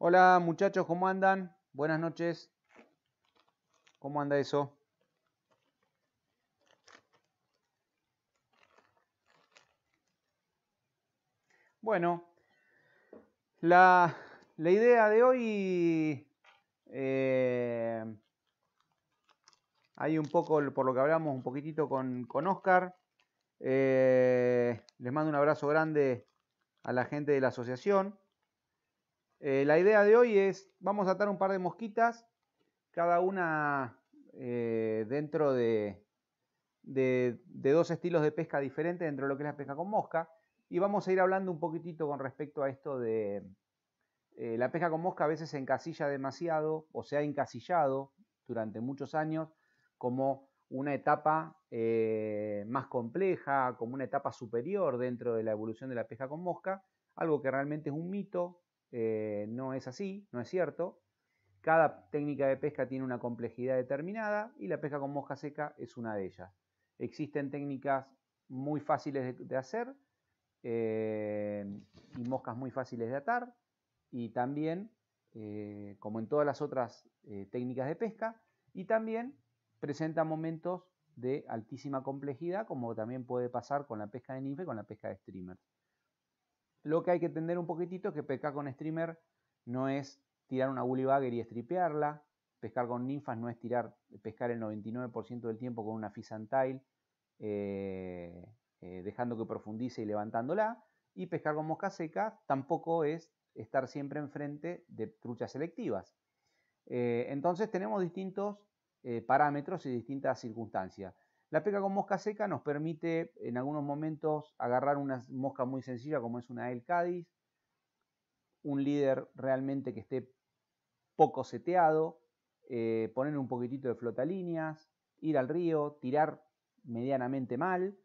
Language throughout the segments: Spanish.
Hola muchachos, ¿cómo andan? Buenas noches. ¿Cómo anda eso? Bueno, la, idea de hoy eh, Hay un poco, por lo que hablamos un poquitito con, Oscar. Eh, les mando un abrazo grande a la gente de la asociación. Eh, la idea de hoy es, vamos a atar un par de mosquitas, cada una eh, dentro de, dos estilos de pesca diferentes, dentro de lo que es la pesca con mosca, y vamos a ir hablando un poquitito con respecto a esto de eh, la pesca con mosca a veces se encasilla demasiado o se ha encasillado durante muchos años como una etapa más compleja, como una etapa superior dentro de la evolución de la pesca con mosca, algo que realmente es un mito, eh, no es así, no es cierto. Cada técnica de pesca tiene una complejidad determinada y la pesca con mosca seca es una de ellas. Existen técnicas muy fáciles de, hacer eh, y moscas muy fáciles de atar y también, eh, como en todas las otras técnicas de pesca, y también presenta momentos de altísima complejidad, como también puede pasar con la pesca de ninfa y con la pesca de streamer. Lo que hay que entender un poquitito es que pescar con streamer no es tirar una bullybagger y estripearla. Pescar con ninfas no es tirar, pescar el 99% del tiempo con una fisantail eh, eh, dejando que profundice y levantándola. Y pescar con mosca seca tampoco es estar siempre enfrente de truchas selectivas. Eh, entonces tenemos distintos parámetros y distintas circunstancias. La pesca con mosca seca nos permite en algunos momentos agarrar una mosca muy sencilla como es una El Cádiz, un líder realmente que esté poco seteado, eh, poner un poquitito de flotalíneas, ir al río, tirar medianamente mal,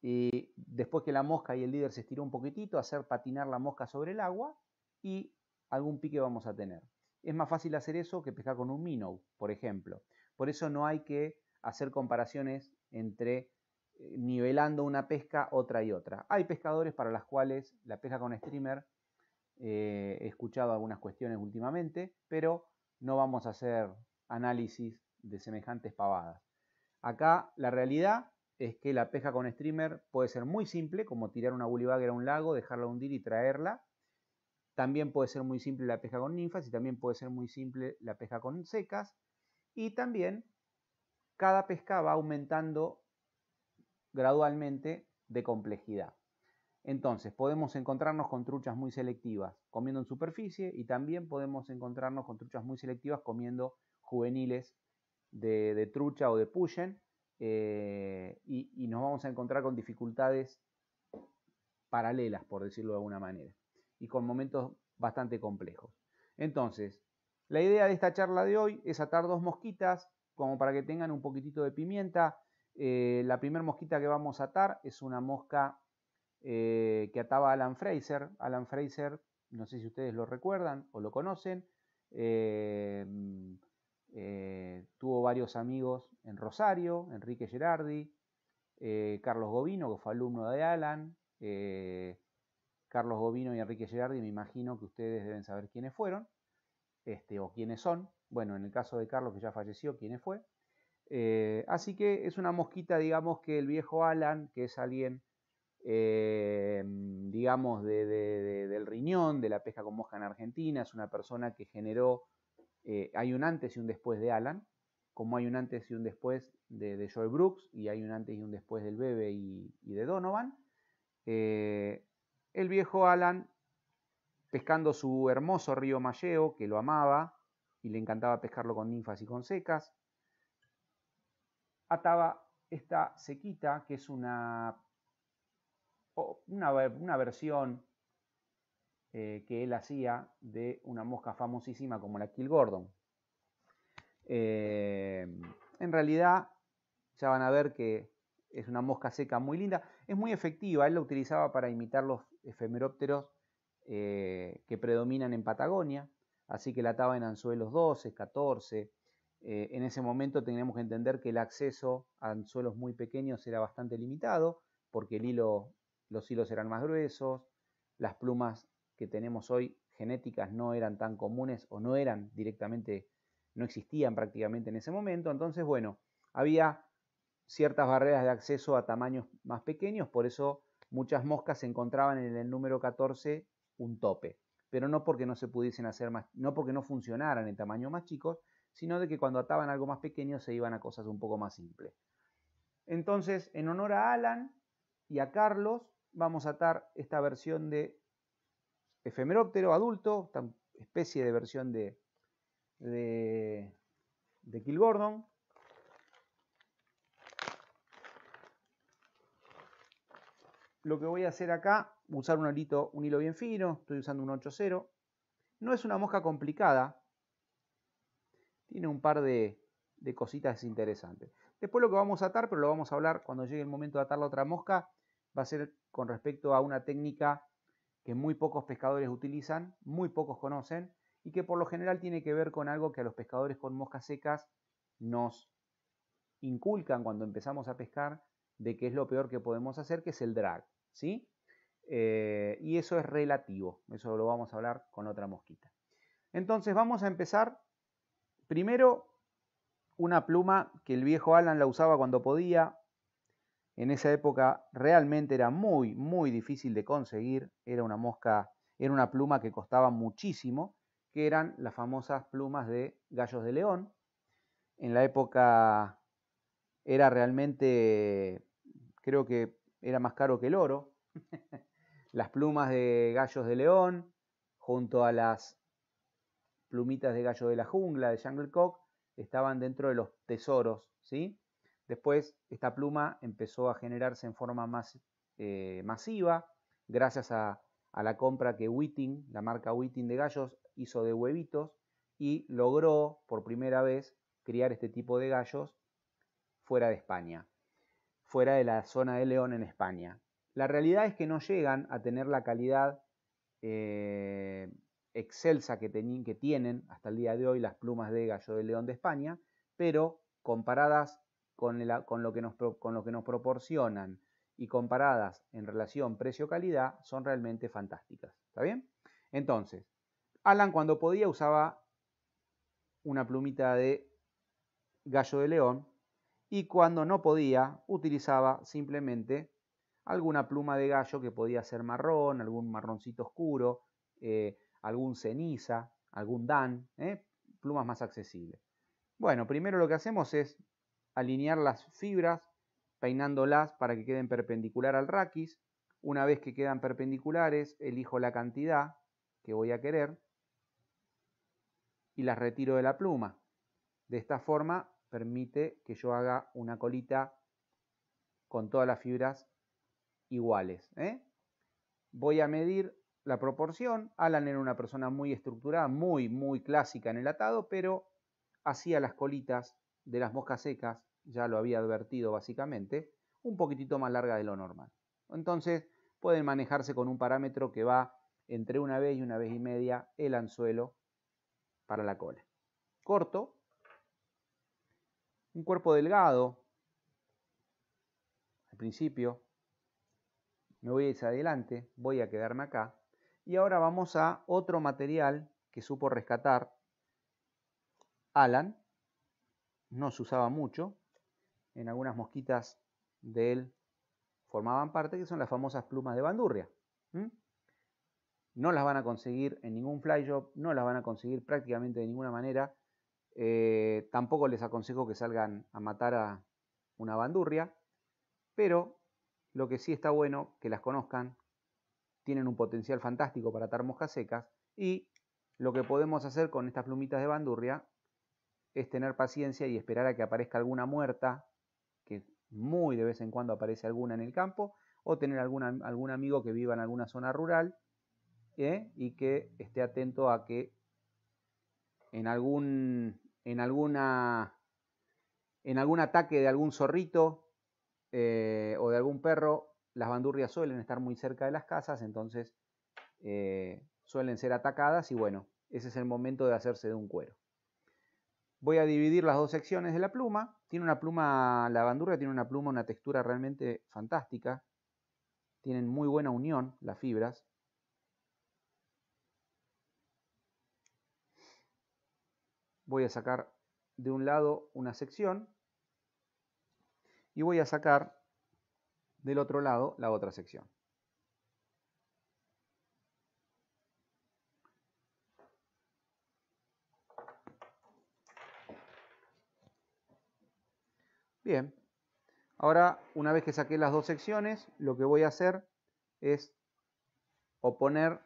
y después que la mosca y el líder se estiró un poquitito, hacer patinar la mosca sobre el agua y algún pique vamos a tener. Es más fácil hacer eso que pescar con un minnow, por ejemplo. Por eso no hay que hacer comparaciones entre eh, nivelando una pesca, otra y otra. Hay pescadores para las cuales la pesca con streamer, eh, he escuchado algunas cuestiones últimamente, pero no vamos a hacer análisis de semejantes pavadas. Acá la realidad es que la pesca con streamer puede ser muy simple, como tirar una bullybagger a un lago, dejarla hundir y traerla. También puede ser muy simple la pesca con ninfas y también puede ser muy simple la pesca con secas. Y también cada pesca va aumentando gradualmente de complejidad. Entonces, podemos encontrarnos con truchas muy selectivas comiendo en superficie y también podemos encontrarnos con truchas muy selectivas comiendo juveniles de, trucha o de pushen eh, y nos vamos a encontrar con dificultades paralelas, por decirlo de alguna manera, y con momentos bastante complejos. Entonces, la idea de esta charla de hoy es atar dos mosquitas como para que tengan un poquitito de pimienta. Eh, la primer mosquita que vamos a atar es una mosca eh, que ataba Alan Fraser. Alan Fraser, no sé si ustedes lo recuerdan o lo conocen, eh, tuvo varios amigos en Rosario, Enrique Gerardi, Carlos Govino, que fue alumno de Alan. Carlos Govino y Enrique Gerardi, me imagino que ustedes deben saber quiénes fueron este, o quiénes son. Bueno, en el caso de Carlos, que ya falleció, ¿quiénes fue? Eh, así que es una mosquita, digamos, que el viejo Alan, que es alguien, eh, digamos, del riñón, de la pesca con mosca en Argentina, es una persona que generó, eh, hay un antes y un después de Alan, como hay un antes y un después de, Joy Brooks, y hay un antes y un después del Bebe y, de Donovan. el viejo Alan, pescando su hermoso río Malleo, que lo amaba, y le encantaba pescarlo con ninfas y con secas. Ataba esta sequita, que es una, una, versión eh, que él hacía de una mosca famosísima como la Kill Gordon. Eh, en realidad, ya van a ver que es una mosca seca muy linda. Es muy efectiva, él la utilizaba para imitar los efemerópteros eh, que predominan en Patagonia así que la ataba en anzuelos 12, 14. Eh, en ese momento tenemos que entender que el acceso a anzuelos muy pequeños era bastante limitado, porque los hilos eran más gruesos, las plumas que tenemos hoy genéticas no eran tan comunes o no eran directamente, no existían prácticamente en ese momento. Entonces, bueno, había ciertas barreras de acceso a tamaños más pequeños, por eso muchas moscas se encontraban en el número 14 un tope pero no porque no se pudiesen hacer más, no porque no funcionaran en tamaño más chicos, sino de que cuando ataban algo más pequeño se iban a cosas un poco más simples. Entonces, en honor a Alan y a Carlos, vamos a atar esta versión de efemeróptero adulto, esta especie de versión de, de, de Kill Gordon, lo que voy a hacer acá, usar un, un hilo bien fino, estoy usando un 8-0. No es una mosca complicada, tiene un par de, de cositas interesantes. Después lo que vamos a atar, pero lo vamos a hablar cuando llegue el momento de atar la otra mosca, va a ser con respecto a una técnica que muy pocos pescadores utilizan, muy pocos conocen y que por lo general tiene que ver con algo que a los pescadores con moscas secas nos inculcan cuando empezamos a pescar, de qué es lo peor que podemos hacer, que es el drag, ¿sí? Eh, y eso es relativo, eso lo vamos a hablar con otra mosquita. Entonces vamos a empezar primero una pluma que el viejo Alan la usaba cuando podía. En esa época realmente era muy, muy difícil de conseguir. Era una mosca, era una pluma que costaba muchísimo, que eran las famosas plumas de gallos de león. En la época era realmente creo que era más caro que el oro, las plumas de gallos de león, junto a las plumitas de gallo de la jungla, de Cock, estaban dentro de los tesoros, Después esta pluma empezó a generarse en forma más eh, masiva, gracias a, la compra que witting la marca Witting de gallos, hizo de huevitos y logró por primera vez criar este tipo de gallos fuera de España fuera de la zona de León en España. La realidad es que no llegan a tener la calidad eh, excelsa que, que tienen hasta el día de hoy las plumas de gallo de león de España, pero comparadas con, lo, que nos, con lo que nos proporcionan y comparadas en relación precio-calidad, son realmente fantásticas. ¿Está bien? Entonces, Alan cuando podía usaba una plumita de gallo de león y cuando no podía utilizaba simplemente alguna pluma de gallo que podía ser marrón, algún marroncito oscuro, eh, algún ceniza, algún dan, eh, plumas más accesibles. Bueno, primero lo que hacemos es alinear las fibras peinándolas para que queden perpendicular al raquis. Una vez que quedan perpendiculares, elijo la cantidad que voy a querer y las retiro de la pluma. De esta forma permite que yo haga una colita con todas las fibras iguales. ¿eh? Voy a medir la proporción. Alan era una persona muy estructurada, muy, muy clásica en el atado, pero hacía las colitas de las moscas secas, ya lo había advertido básicamente, un poquitito más larga de lo normal. Entonces pueden manejarse con un parámetro que va entre una vez y una vez y media el anzuelo para la cola. Corto, un cuerpo delgado al principio. Me voy hacia adelante, voy a quedarme acá. Y ahora vamos a otro material que supo rescatar Alan. No se usaba mucho. En algunas mosquitas de él formaban parte, que son las famosas plumas de bandurria. No las van a conseguir en ningún fly job, no las van a conseguir prácticamente de ninguna manera eh, tampoco les aconsejo que salgan a matar a una bandurria, pero lo que sí está bueno, que las conozcan, tienen un potencial fantástico para atar moscas secas y lo que podemos hacer con estas plumitas de bandurria es tener paciencia y esperar a que aparezca alguna muerta, que muy de vez en cuando aparece alguna en el campo, o tener algún amigo que viva en alguna zona rural ¿eh? y que esté atento a que en algún, en alguna, en algún ataque de algún zorrito eh, o de algún perro, las bandurrias suelen estar muy cerca de las casas, entonces eh, suelen ser atacadas y bueno, ese es el momento de hacerse de un cuero. Voy a dividir las dos secciones de la pluma. Tiene una pluma, la bandurria tiene una pluma, una textura realmente fantástica. Tienen muy buena unión las fibras. voy a sacar de un lado una sección y voy a sacar del otro lado la otra sección. Bien, ahora una vez que saqué las dos secciones, lo que voy a hacer es oponer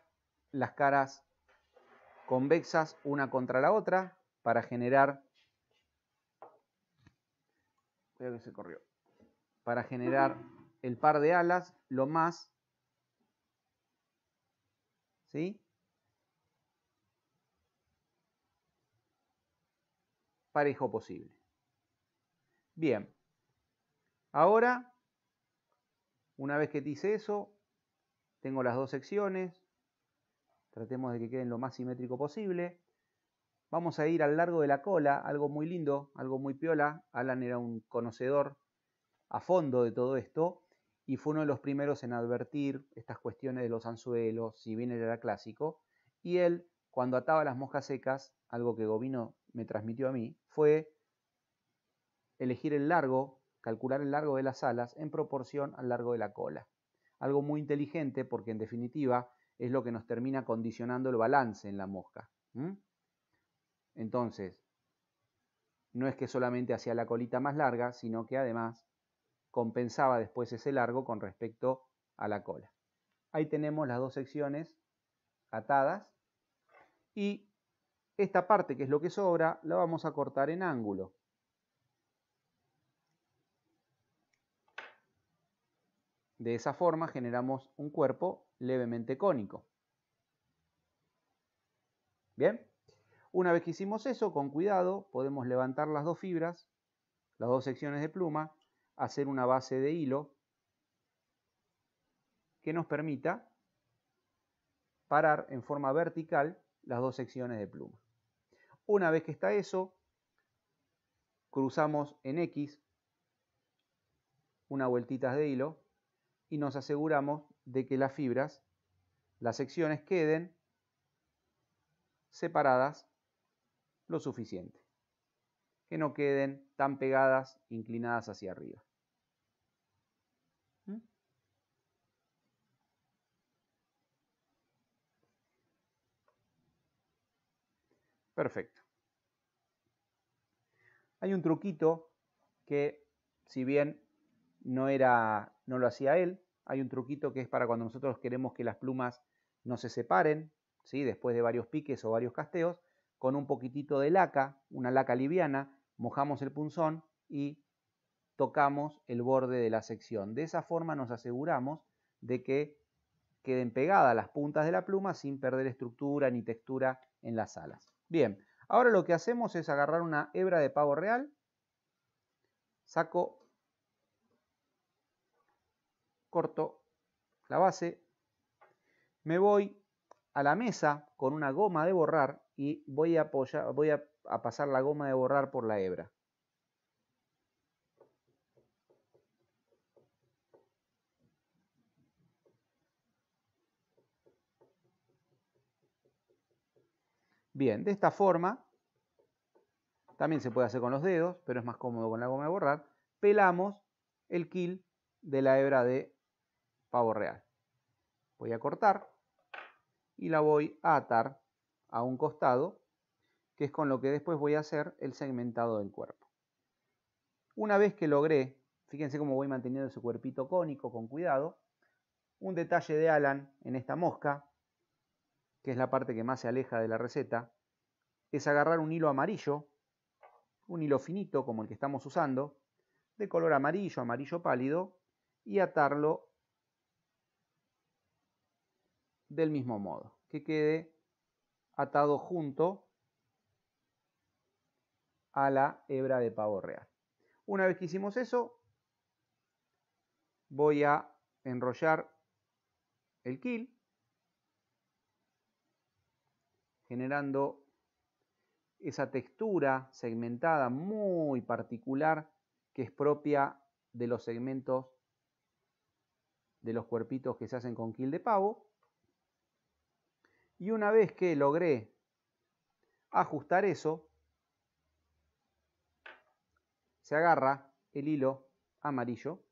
las caras convexas una contra la otra para generar, que se corrió, para generar el par de alas lo más, ¿sí? parejo posible. Bien, ahora, una vez que hice eso, tengo las dos secciones, tratemos de que queden lo más simétrico posible. Vamos a ir al largo de la cola, algo muy lindo, algo muy piola. Alan era un conocedor a fondo de todo esto y fue uno de los primeros en advertir estas cuestiones de los anzuelos, si bien él era clásico. Y él, cuando ataba las moscas secas, algo que Gobino me transmitió a mí, fue elegir el largo, calcular el largo de las alas en proporción al largo de la cola. Algo muy inteligente porque en definitiva es lo que nos termina condicionando el balance en la mosca. Entonces, no es que solamente hacía la colita más larga, sino que además compensaba después ese largo con respecto a la cola. Ahí tenemos las dos secciones atadas y esta parte que es lo que sobra la vamos a cortar en ángulo. De esa forma generamos un cuerpo levemente cónico. ¿Bien? Una vez que hicimos eso, con cuidado, podemos levantar las dos fibras, las dos secciones de pluma, hacer una base de hilo que nos permita parar en forma vertical las dos secciones de pluma. Una vez que está eso, cruzamos en X una vueltitas de hilo y nos aseguramos de que las fibras, las secciones queden separadas lo suficiente, que no queden tan pegadas, inclinadas hacia arriba. ¿Mm? Perfecto. Hay un truquito que, si bien no, era, no lo hacía él, hay un truquito que es para cuando nosotros queremos que las plumas no se separen, ¿sí? después de varios piques o varios casteos, con un poquitito de laca, una laca liviana, mojamos el punzón y tocamos el borde de la sección. De esa forma nos aseguramos de que queden pegadas las puntas de la pluma sin perder estructura ni textura en las alas. Bien, ahora lo que hacemos es agarrar una hebra de pavo real, saco, corto la base, me voy a la mesa con una goma de borrar y voy a, pasar la goma de borrar por la hebra. Bien, de esta forma, también se puede hacer con los dedos, pero es más cómodo con la goma de borrar, pelamos el kill de la hebra de pavo real. Voy a cortar y la voy a atar a un costado, que es con lo que después voy a hacer el segmentado del cuerpo. Una vez que logré, fíjense cómo voy manteniendo su cuerpito cónico con cuidado, un detalle de Alan en esta mosca, que es la parte que más se aleja de la receta, es agarrar un hilo amarillo, un hilo finito como el que estamos usando, de color amarillo, amarillo pálido, y atarlo del mismo modo, que quede atado junto a la hebra de pavo real. Una vez que hicimos eso, voy a enrollar el kill, generando esa textura segmentada muy particular que es propia de los segmentos de los cuerpitos que se hacen con kill de pavo. Y una vez que logré ajustar eso, se agarra el hilo amarillo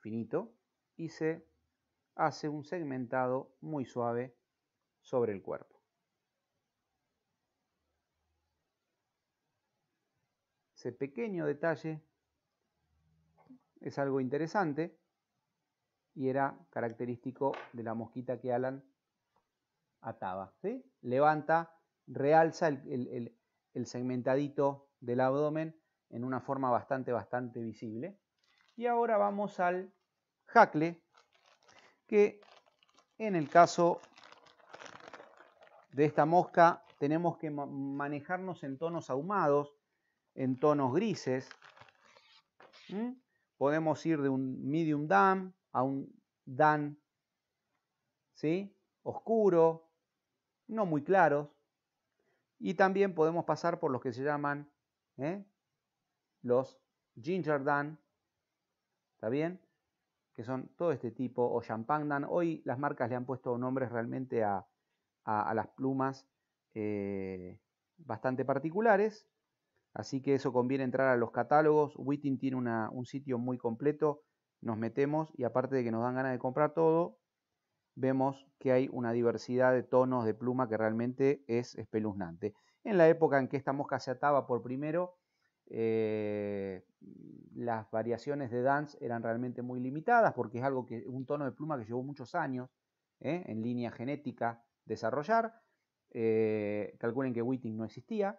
finito y se hace un segmentado muy suave sobre el cuerpo. Ese pequeño detalle es algo interesante y era característico de la mosquita que Alan ataba. Levanta, realza el, segmentadito del abdomen en una forma bastante, bastante visible. Y ahora vamos al hackle, que en el caso de esta mosca tenemos que manejarnos en tonos ahumados, en tonos grises. Podemos ir de un medium dan a un dan ¿sí? oscuro, no muy claros, y también podemos pasar por los que se llaman ¿eh? los Ginger Dan, ¿está bien? Que son todo este tipo, o Champagne Dan. Hoy las marcas le han puesto nombres realmente a, las plumas eh, bastante particulares, así que eso conviene entrar a los catálogos. Witting tiene un sitio muy completo, nos metemos y aparte de que nos dan ganas de comprar todo, vemos que hay una diversidad de tonos de pluma que realmente es espeluznante. En la época en que esta mosca se ataba por primero, eh, las variaciones de dance eran realmente muy limitadas porque es algo que un tono de pluma que llevó muchos años ¿eh? en línea genética desarrollar. Eh, calculen que Whiting no existía,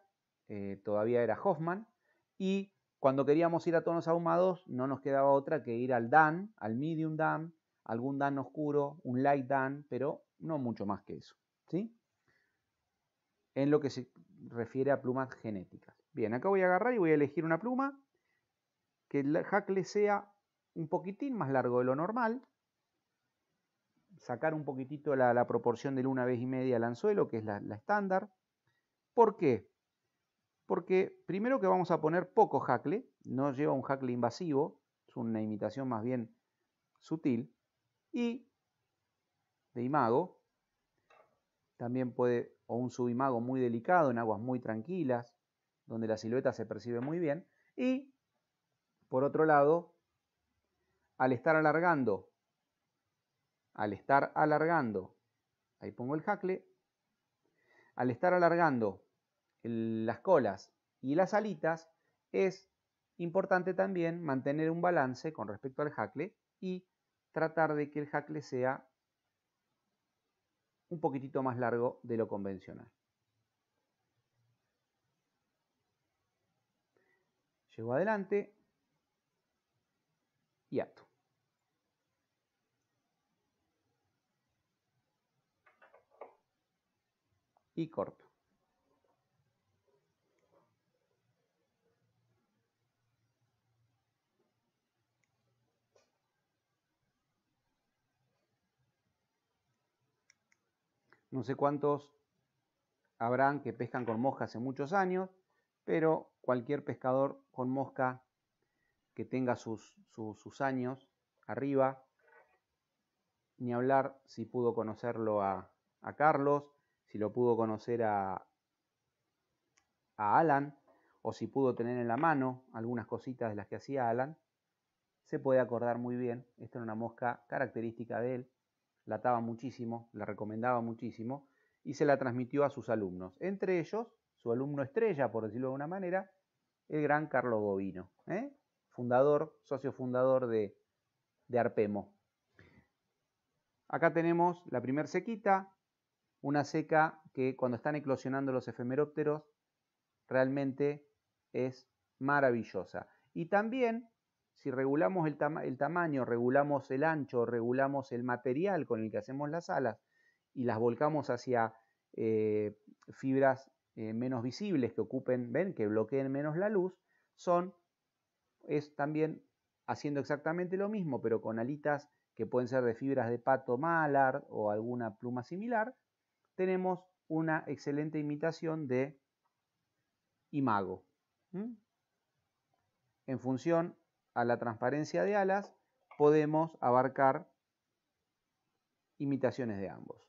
todavía era Hoffman y cuando queríamos ir a tonos ahumados no nos quedaba otra que ir al Dan, al Medium Dan algún dan oscuro, un light dan, pero no mucho más que eso. ¿sí? En lo que se refiere a plumas genéticas. Bien, acá voy a agarrar y voy a elegir una pluma que el hackle sea un poquitín más largo de lo normal. Sacar un poquitito la, proporción de una vez y media al anzuelo, que es la, la estándar. ¿Por qué? Porque primero que vamos a poner poco hackle, no lleva un hackle invasivo, es una imitación más bien sutil. Y de imago, también puede, o un subimago muy delicado en aguas muy tranquilas, donde la silueta se percibe muy bien. Y, por otro lado, al estar alargando, al estar alargando, ahí pongo el jacle, al estar alargando las colas y las alitas, es importante también mantener un balance con respecto al jacle y tratar de que el hackle sea un poquitito más largo de lo convencional. Llego adelante y acto. Y corto. No sé cuántos habrán que pescan con mosca hace muchos años, pero cualquier pescador con mosca que tenga sus, años arriba, ni hablar si pudo conocerlo a, Carlos, si lo pudo conocer a, a Alan, o si pudo tener en la mano algunas cositas de las que hacía Alan, se puede acordar muy bien. Esta era una mosca característica de él la ataba muchísimo, la recomendaba muchísimo y se la transmitió a sus alumnos. Entre ellos, su alumno estrella, por decirlo de una manera, el gran Carlos Bovino, ¿eh? fundador, socio fundador de, de Arpemo. Acá tenemos la primer sequita, una seca que cuando están eclosionando los efemerópteros realmente es maravillosa. Y también si regulamos el, tamaño, regulamos el ancho, regulamos el material con el que hacemos las alas y las volcamos hacia eh, fibras eh, menos visibles que ocupen, ven, que bloqueen menos la luz, son, es también haciendo exactamente lo mismo, pero con alitas que pueden ser de fibras de pato malar o alguna pluma similar, tenemos una excelente imitación de imago. En función a la transparencia de alas, podemos abarcar imitaciones de ambos.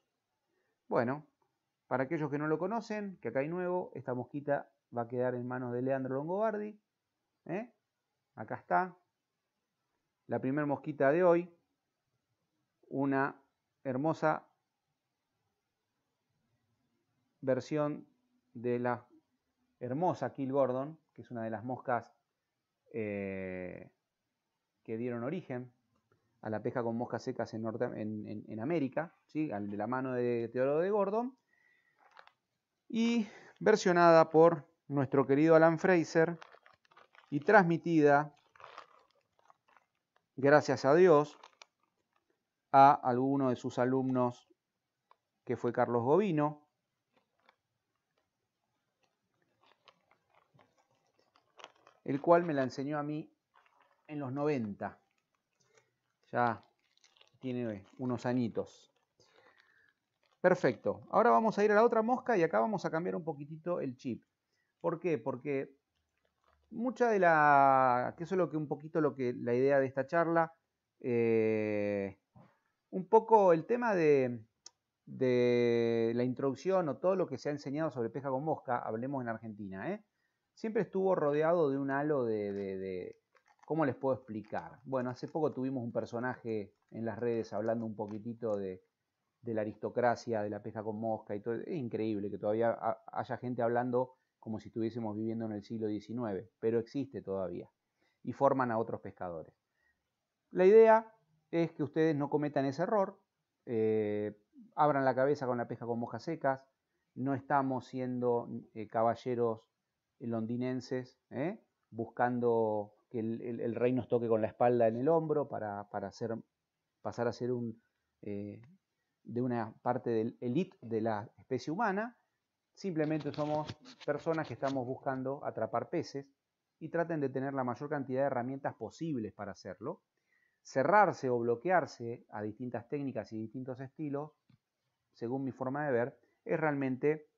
Bueno, para aquellos que no lo conocen, que acá hay nuevo, esta mosquita va a quedar en manos de Leandro Longobardi. ¿eh? Acá está. La primera mosquita de hoy, una hermosa versión de la hermosa Kill Gordon, que es una de las moscas eh, que dieron origen a la pesca con moscas secas en, América, de la mano de Teodoro de Gordon, y versionada por nuestro querido Alan Fraser y transmitida, gracias a Dios, a alguno de sus alumnos que fue Carlos Govino, el cual me la enseñó a mí en los 90. Ya tiene unos añitos. Perfecto. Ahora vamos a ir a la otra mosca y acá vamos a cambiar un poquitito el chip. ¿Por qué? Porque mucha de la... que es lo que un poquito lo que la idea de esta charla. Eh, un poco el tema de, de la introducción o todo lo que se ha enseñado sobre pesca con mosca, hablemos en Argentina, ¿eh? siempre estuvo rodeado de un halo de, ¿Cómo les puedo explicar? Bueno, hace poco tuvimos un personaje en las redes hablando un poquitito de, la aristocracia, de la pesca con mosca y todo. Es increíble que todavía haya gente hablando como si estuviésemos viviendo en el siglo XIX, pero existe todavía. Y forman a otros pescadores. La idea es que ustedes no cometan ese error, eh, abran la cabeza con la pesca con moscas secas, no estamos siendo eh, caballeros eh, londinenses, ¿eh? buscando que el, rey nos toque con la espalda en el hombro para, hacer, pasar a ser un, eh, de una parte del elite de la especie humana. Simplemente somos personas que estamos buscando atrapar peces y traten de tener la mayor cantidad de herramientas posibles para hacerlo. Cerrarse o bloquearse a distintas técnicas y distintos estilos, según mi forma de ver, es realmente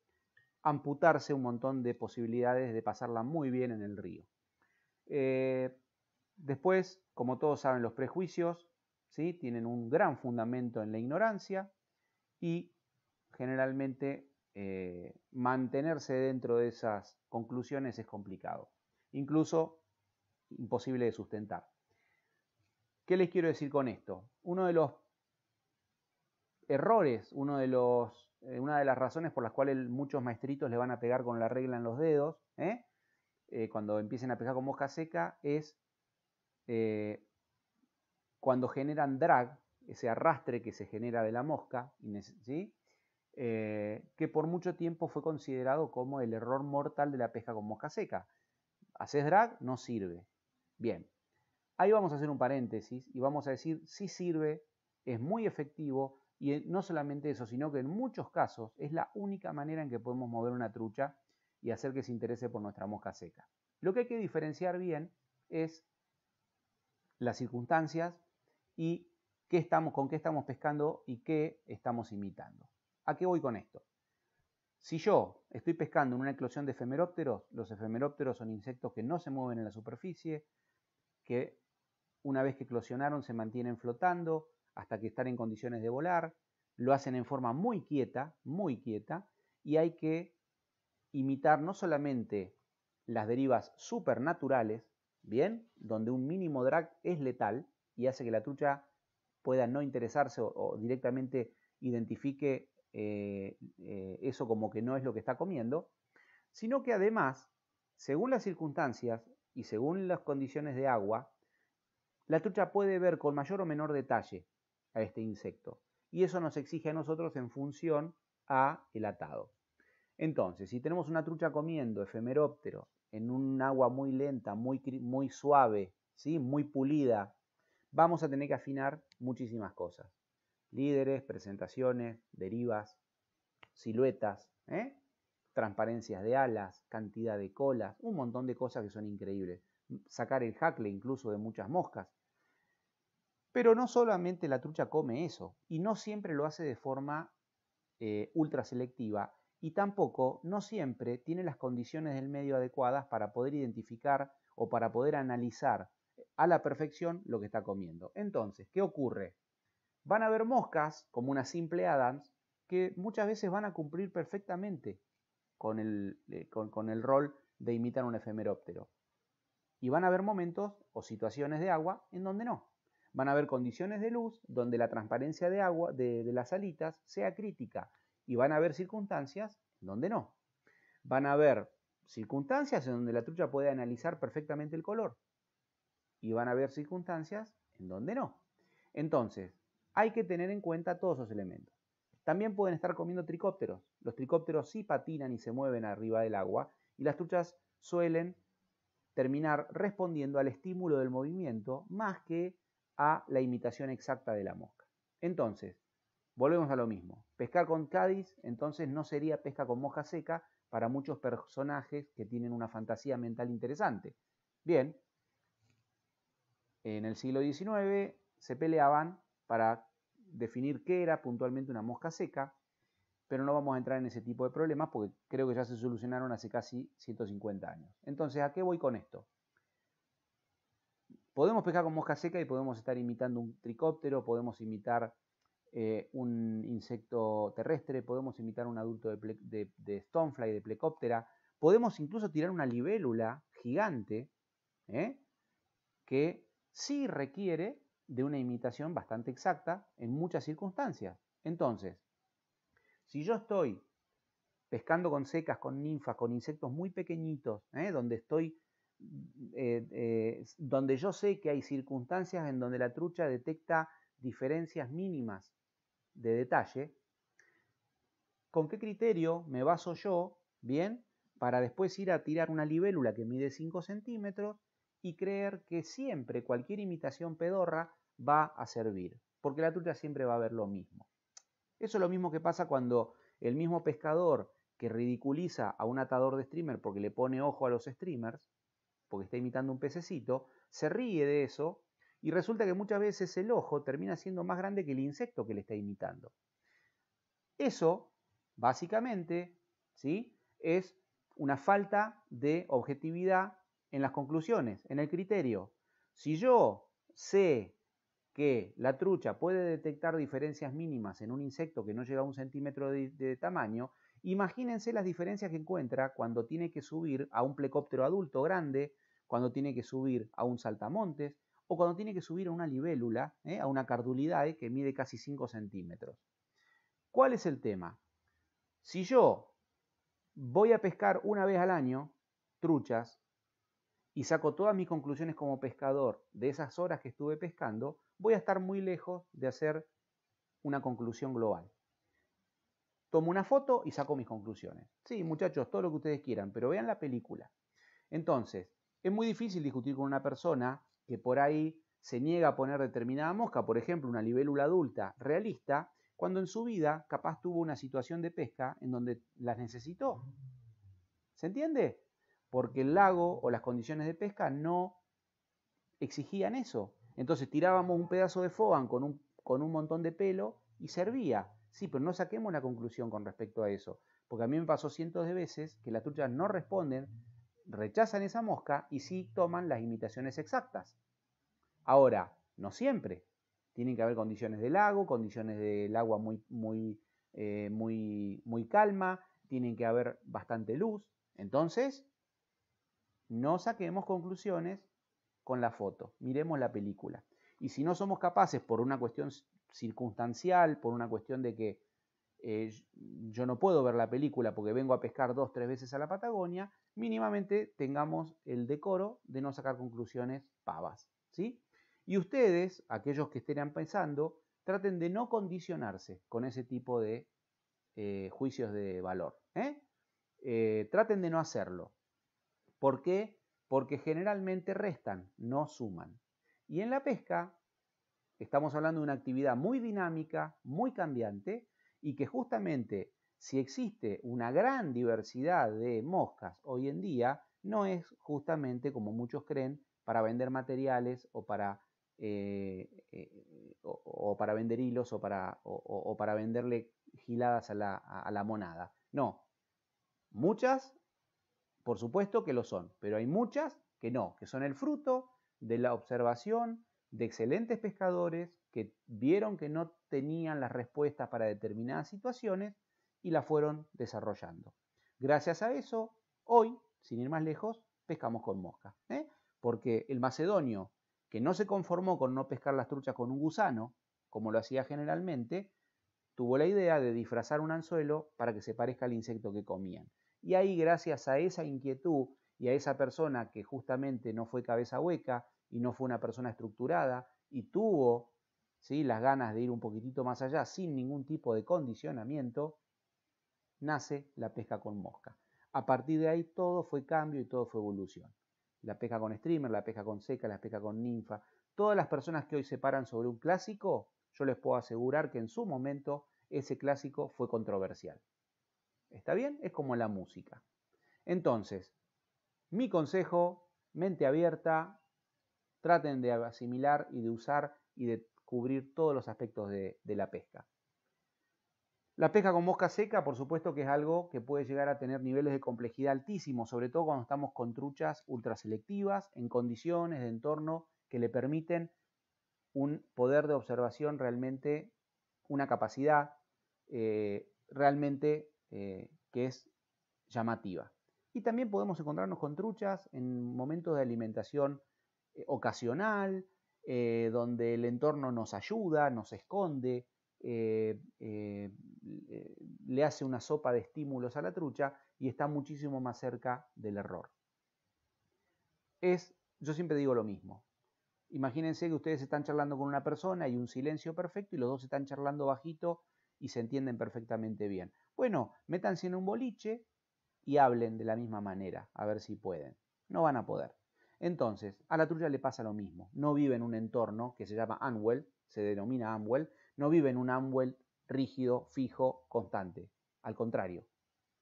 amputarse un montón de posibilidades de pasarla muy bien en el río. Eh, después, como todos saben, los prejuicios ¿sí? tienen un gran fundamento en la ignorancia y generalmente eh, mantenerse dentro de esas conclusiones es complicado, incluso imposible de sustentar. ¿Qué les quiero decir con esto? Uno de los errores, eh, una de las razones por las cuales muchos maestritos le van a pegar con la regla en los dedos, ¿eh? Eh, cuando empiecen a pescar con mosca seca, es cuando generan drag, ese arrastre que se genera de la mosca, que por mucho tiempo fue considerado como el error mortal de la pesca con mosca seca. Haces drag, no sirve. Bien, ahí vamos a hacer un paréntesis y vamos a decir si sirve, es muy efectivo, y no solamente eso, sino que en muchos casos es la única manera en que podemos mover una trucha y hacer que se interese por nuestra mosca seca. Lo que hay que diferenciar bien es las circunstancias y qué estamos, con qué estamos pescando y qué estamos imitando. ¿A qué voy con esto? Si yo estoy pescando en una eclosión de efemerópteros, los efemerópteros son insectos que no se mueven en la superficie, que una vez que eclosionaron se mantienen flotando, hasta que están en condiciones de volar, lo hacen en forma muy quieta, muy quieta, y hay que imitar no solamente las derivas supernaturales, bien, donde un mínimo drag es letal y hace que la trucha pueda no interesarse o, directamente identifique eh, eh, eso como que no es lo que está comiendo, sino que además, según las circunstancias y según las condiciones de agua, la trucha puede ver con mayor o menor detalle a este insecto. Y eso nos exige a nosotros en función a el atado. Entonces, si tenemos una trucha comiendo efemeróptero en un agua muy lenta, muy, muy suave, ¿sí? muy pulida, vamos a tener que afinar muchísimas cosas. Líderes, presentaciones, derivas, siluetas, ¿eh? transparencias de alas, cantidad de colas, un montón de cosas que son increíbles. Sacar el hackle incluso de muchas moscas. Pero no solamente la trucha come eso, y no siempre lo hace de forma eh, ultra selectiva, y tampoco, no siempre, tiene las condiciones del medio adecuadas para poder identificar o para poder analizar a la perfección lo que está comiendo. Entonces, ¿qué ocurre? Van a haber moscas, como una simple Adams, que muchas veces van a cumplir perfectamente con el, eh, con el rol de imitar un efemeróptero. Y van a haber momentos o situaciones de agua en donde no van a haber condiciones de luz donde la transparencia de agua de, las alitas sea crítica y van a haber circunstancias donde no. Van a haber circunstancias en donde la trucha puede analizar perfectamente el color y van a haber circunstancias en donde no. Entonces, hay que tener en cuenta todos esos elementos. También pueden estar comiendo tricópteros. Los tricópteros sí patinan y se mueven arriba del agua y las truchas suelen terminar respondiendo al estímulo del movimiento más que a la imitación exacta de la mosca. Entonces, volvemos a lo mismo. Pescar con cádiz, entonces no sería pesca con mosca seca para muchos personajes que tienen una fantasía mental interesante. Bien, en el siglo XIX se peleaban para definir qué era puntualmente una mosca seca, pero no vamos a entrar en ese tipo de problemas porque creo que ya se solucionaron hace casi 150 años. Entonces, ¿a qué voy con esto? Podemos pescar con mosca seca y podemos estar imitando un tricóptero, podemos imitar eh, un insecto terrestre, podemos imitar un adulto de, de stonefly, de plecóptera, podemos incluso tirar una libélula gigante ¿eh? que sí requiere de una imitación bastante exacta en muchas circunstancias. Entonces, si yo estoy pescando con secas, con ninfas, con insectos muy pequeñitos, ¿eh? donde estoy eh, eh, donde yo sé que hay circunstancias en donde la trucha detecta diferencias mínimas de detalle, ¿con qué criterio me baso yo, bien, para después ir a tirar una libélula que mide 5 centímetros y creer que siempre cualquier imitación pedorra va a servir? Porque la trucha siempre va a ver lo mismo. Eso es lo mismo que pasa cuando el mismo pescador que ridiculiza a un atador de streamer porque le pone ojo a los streamers, porque está imitando un pececito, se ríe de eso y resulta que muchas veces el ojo termina siendo más grande que el insecto que le está imitando. Eso, básicamente, ¿sí? es una falta de objetividad en las conclusiones, en el criterio. Si yo sé que la trucha puede detectar diferencias mínimas en un insecto que no llega a un centímetro de, tamaño, imagínense las diferencias que encuentra cuando tiene que subir a un plecóptero adulto grande cuando tiene que subir a un saltamontes o cuando tiene que subir a una libélula, ¿eh? a una cardulidae que mide casi 5 centímetros. ¿Cuál es el tema? Si yo voy a pescar una vez al año truchas y saco todas mis conclusiones como pescador de esas horas que estuve pescando, voy a estar muy lejos de hacer una conclusión global. Tomo una foto y saco mis conclusiones. Sí, muchachos, todo lo que ustedes quieran, pero vean la película. Entonces, es muy difícil discutir con una persona que por ahí se niega a poner determinada mosca, por ejemplo, una libélula adulta realista, cuando en su vida capaz tuvo una situación de pesca en donde las necesitó. ¿Se entiende? Porque el lago o las condiciones de pesca no exigían eso. Entonces tirábamos un pedazo de fogan con un, con un montón de pelo y servía. Sí, pero no saquemos una conclusión con respecto a eso. Porque a mí me pasó cientos de veces que las truchas no responden rechazan esa mosca y sí toman las imitaciones exactas. Ahora, no siempre. Tienen que haber condiciones de lago, condiciones del agua muy, muy, eh, muy, muy calma, tienen que haber bastante luz. Entonces, no saquemos conclusiones con la foto, miremos la película. Y si no somos capaces por una cuestión circunstancial, por una cuestión de que yo no puedo ver la película porque vengo a pescar dos, tres veces a la Patagonia, mínimamente tengamos el decoro de no sacar conclusiones pavas. ¿sí? Y ustedes, aquellos que estén pensando, traten de no condicionarse con ese tipo de eh, juicios de valor. ¿eh? Eh, traten de no hacerlo. ¿Por qué? Porque generalmente restan, no suman. Y en la pesca estamos hablando de una actividad muy dinámica, muy cambiante, y que justamente si existe una gran diversidad de moscas hoy en día, no es justamente como muchos creen para vender materiales o para, eh, eh, o, para vender hilos o para, para venderle giladas a la, a la monada. No, muchas, por supuesto que lo son, pero hay muchas que no, que son el fruto de la observación de excelentes pescadores, que vieron que no tenían las respuestas para determinadas situaciones y la fueron desarrollando. Gracias a eso, hoy, sin ir más lejos, pescamos con mosca. ¿eh? Porque el macedonio, que no se conformó con no pescar las truchas con un gusano, como lo hacía generalmente, tuvo la idea de disfrazar un anzuelo para que se parezca al insecto que comían. Y ahí, gracias a esa inquietud y a esa persona que justamente no fue cabeza hueca y no fue una persona estructurada y tuvo las ganas de ir un poquitito más allá sin ningún tipo de condicionamiento, nace la pesca con mosca. A partir de ahí todo fue cambio y todo fue evolución. La pesca con streamer, la pesca con seca, la pesca con ninfa. Todas las personas que hoy se paran sobre un clásico, yo les puedo asegurar que en su momento ese clásico fue controversial. ¿Está bien? Es como la música. Entonces, mi consejo, mente abierta, traten de asimilar y de usar y de cubrir todos los aspectos de, la pesca. La pesca con mosca seca, por supuesto que es algo que puede llegar a tener niveles de complejidad altísimos, sobre todo cuando estamos con truchas ultraselectivas, en condiciones de entorno que le permiten un poder de observación realmente, una capacidad eh, realmente eh, que es llamativa. Y también podemos encontrarnos con truchas en momentos de alimentación eh, ocasional, eh, donde el entorno nos ayuda, nos esconde, eh, eh, le hace una sopa de estímulos a la trucha y está muchísimo más cerca del error. Es, yo siempre digo lo mismo. Imagínense que ustedes están charlando con una persona y un silencio perfecto y los dos están charlando bajito y se entienden perfectamente bien. Bueno, métanse en un boliche y hablen de la misma manera, a ver si pueden. No van a poder. Entonces, a la trucha le pasa lo mismo. No vive en un entorno que se llama Anwell, se denomina Anwell, no vive en un Anwell rígido, fijo, constante. Al contrario,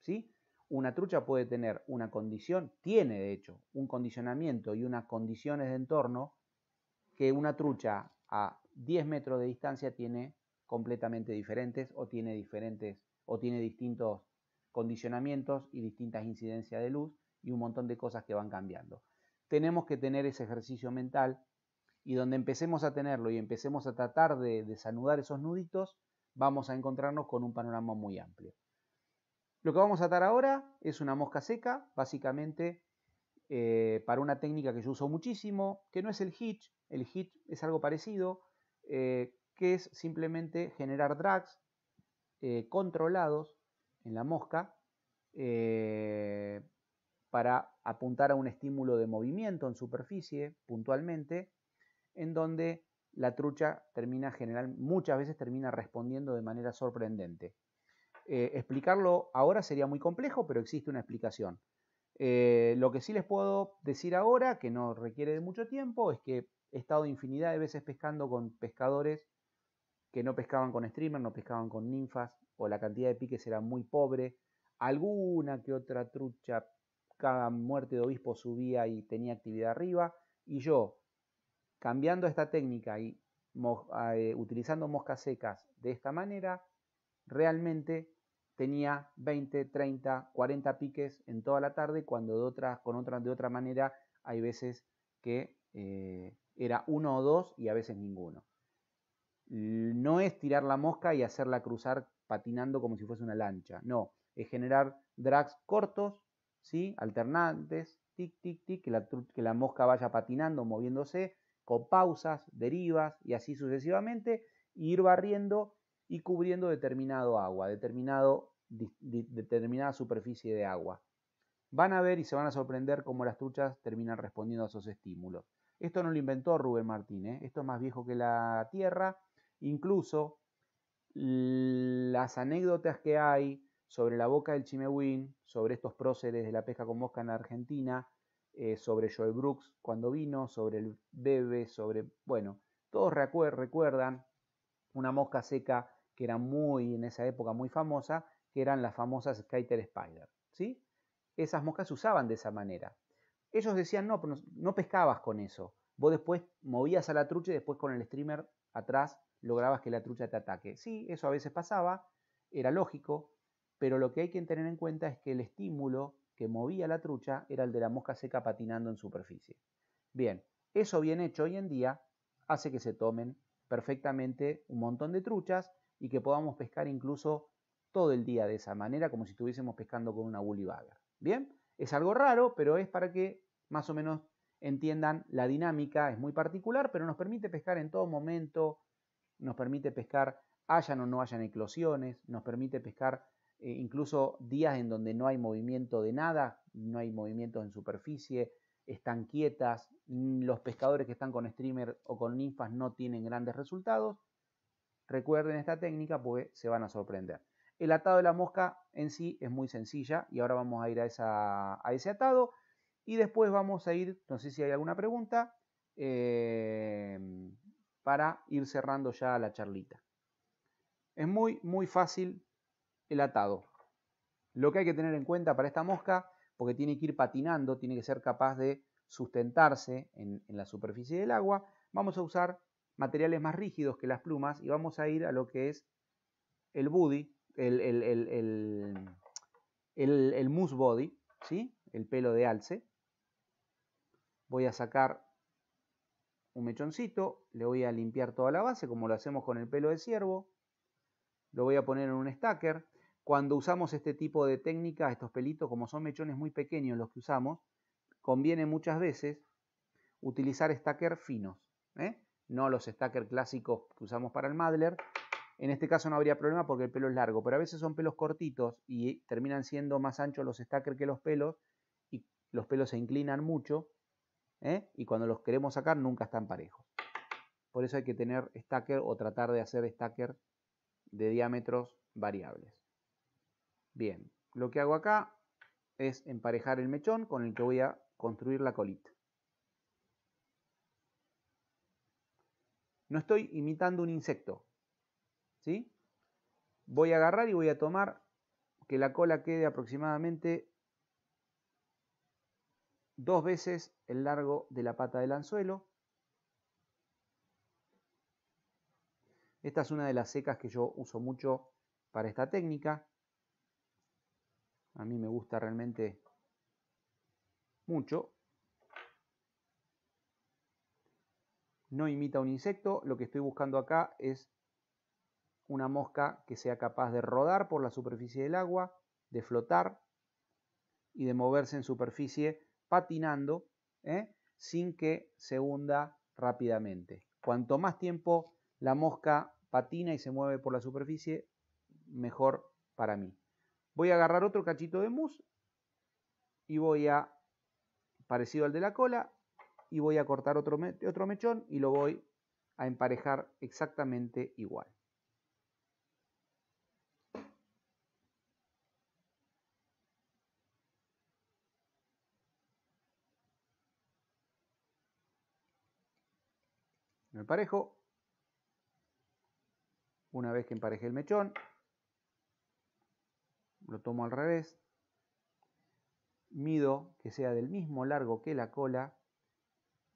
¿sí? Una trucha puede tener una condición, tiene de hecho un condicionamiento y unas condiciones de entorno que una trucha a 10 metros de distancia tiene completamente diferentes o tiene diferentes o tiene distintos condicionamientos y distintas incidencias de luz y un montón de cosas que van cambiando tenemos que tener ese ejercicio mental y donde empecemos a tenerlo y empecemos a tratar de desanudar esos nuditos, vamos a encontrarnos con un panorama muy amplio. Lo que vamos a atar ahora es una mosca seca, básicamente eh, para una técnica que yo uso muchísimo, que no es el hitch, el hitch es algo parecido, eh, que es simplemente generar drags eh, controlados en la mosca para apuntar a un estímulo de movimiento en superficie puntualmente, en donde la trucha termina general, muchas veces termina respondiendo de manera sorprendente. Eh, explicarlo ahora sería muy complejo, pero existe una explicación. Eh, lo que sí les puedo decir ahora, que no requiere de mucho tiempo, es que he estado infinidad de veces pescando con pescadores que no pescaban con streamer, no pescaban con ninfas, o la cantidad de piques era muy pobre. Alguna que otra trucha cada muerte de obispo subía y tenía actividad arriba, y yo, cambiando esta técnica y eh, utilizando moscas secas de esta manera, realmente tenía 20, 30, 40 piques en toda la tarde, cuando de otra, con otra, de otra manera hay veces que eh, era uno o dos y a veces ninguno. No es tirar la mosca y hacerla cruzar patinando como si fuese una lancha, no, es generar drags cortos alternantes, tic, tic, tic, que la, que la mosca vaya patinando, moviéndose, con pausas, derivas y así sucesivamente, ir barriendo y cubriendo determinado agua, determinado, determinada superficie de agua. Van a ver y se van a sorprender cómo las truchas terminan respondiendo a esos estímulos. Esto no lo inventó Rubén Martínez, ¿eh? esto es más viejo que la Tierra. Incluso las anécdotas que hay sobre la boca del Chimewin, sobre estos próceres de la pesca con mosca en Argentina, eh, sobre Joel Brooks cuando vino, sobre el bebé, sobre, bueno, todos recuerdan una mosca seca que era muy, en esa época, muy famosa, que eran las famosas Skater Spider, ¿sí? Esas moscas se usaban de esa manera. Ellos decían, no, no pescabas con eso. Vos después movías a la trucha y después con el streamer atrás lograbas que la trucha te ataque. Sí, eso a veces pasaba, era lógico, pero lo que hay que tener en cuenta es que el estímulo que movía la trucha era el de la mosca seca patinando en superficie. Bien, eso bien hecho hoy en día hace que se tomen perfectamente un montón de truchas y que podamos pescar incluso todo el día de esa manera, como si estuviésemos pescando con una bullybagger. Bien, es algo raro, pero es para que más o menos entiendan la dinámica, es muy particular, pero nos permite pescar en todo momento, nos permite pescar hayan o no hayan eclosiones, nos permite pescar eh, incluso días en donde no hay movimiento de nada, no hay movimientos en superficie, están quietas, mm, los pescadores que están con streamer o con ninfas no tienen grandes resultados. Recuerden esta técnica porque se van a sorprender. El atado de la mosca en sí es muy sencilla y ahora vamos a ir a, ese atado y después vamos a ir, no sé si hay alguna pregunta, eh, para ir cerrando ya la charlita. Es muy, muy fácil, el atado. Lo que hay que tener en cuenta para esta mosca, porque tiene que ir patinando, tiene que ser capaz de sustentarse en, la superficie del agua, vamos a usar materiales más rígidos que las plumas y vamos a ir a lo que es el body, el, mousse body, ¿sí? el pelo de alce. Voy a sacar un mechoncito, le voy a limpiar toda la base como lo hacemos con el pelo de ciervo. Lo voy a poner en un stacker. Cuando usamos este tipo de técnica, estos pelitos, como son mechones muy pequeños los que usamos, conviene muchas veces utilizar stackers finos, ¿eh? no los stackers clásicos que usamos para el Madler. En este caso no habría problema porque el pelo es largo, pero a veces son pelos cortitos y terminan siendo más anchos los stackers que los pelos y los pelos se inclinan mucho ¿eh? y cuando los queremos sacar nunca están parejos. Por eso hay que tener stacker o tratar de hacer stacker de diámetros variables. Bien, lo que hago acá es emparejar el mechón con el que voy a construir la colita. No estoy imitando un insecto. ¿sí? Voy a agarrar y voy a tomar que la cola quede aproximadamente dos veces el largo de la pata del anzuelo. Esta es una de las secas que yo uso mucho para esta técnica a mí me gusta realmente mucho. No imita un insecto, lo que estoy buscando acá es una mosca que sea capaz de rodar por la superficie del agua, de flotar y de moverse en superficie patinando ¿eh? sin que se hunda rápidamente. Cuanto más tiempo la mosca patina y se mueve por la superficie, mejor para mí. Voy a agarrar otro cachito de mousse y voy a, parecido al de la cola, y voy a cortar otro, otro mechón y lo voy a emparejar exactamente igual. Me emparejo. Una vez que empareje el mechón, lo tomo al revés, mido que sea del mismo largo que la cola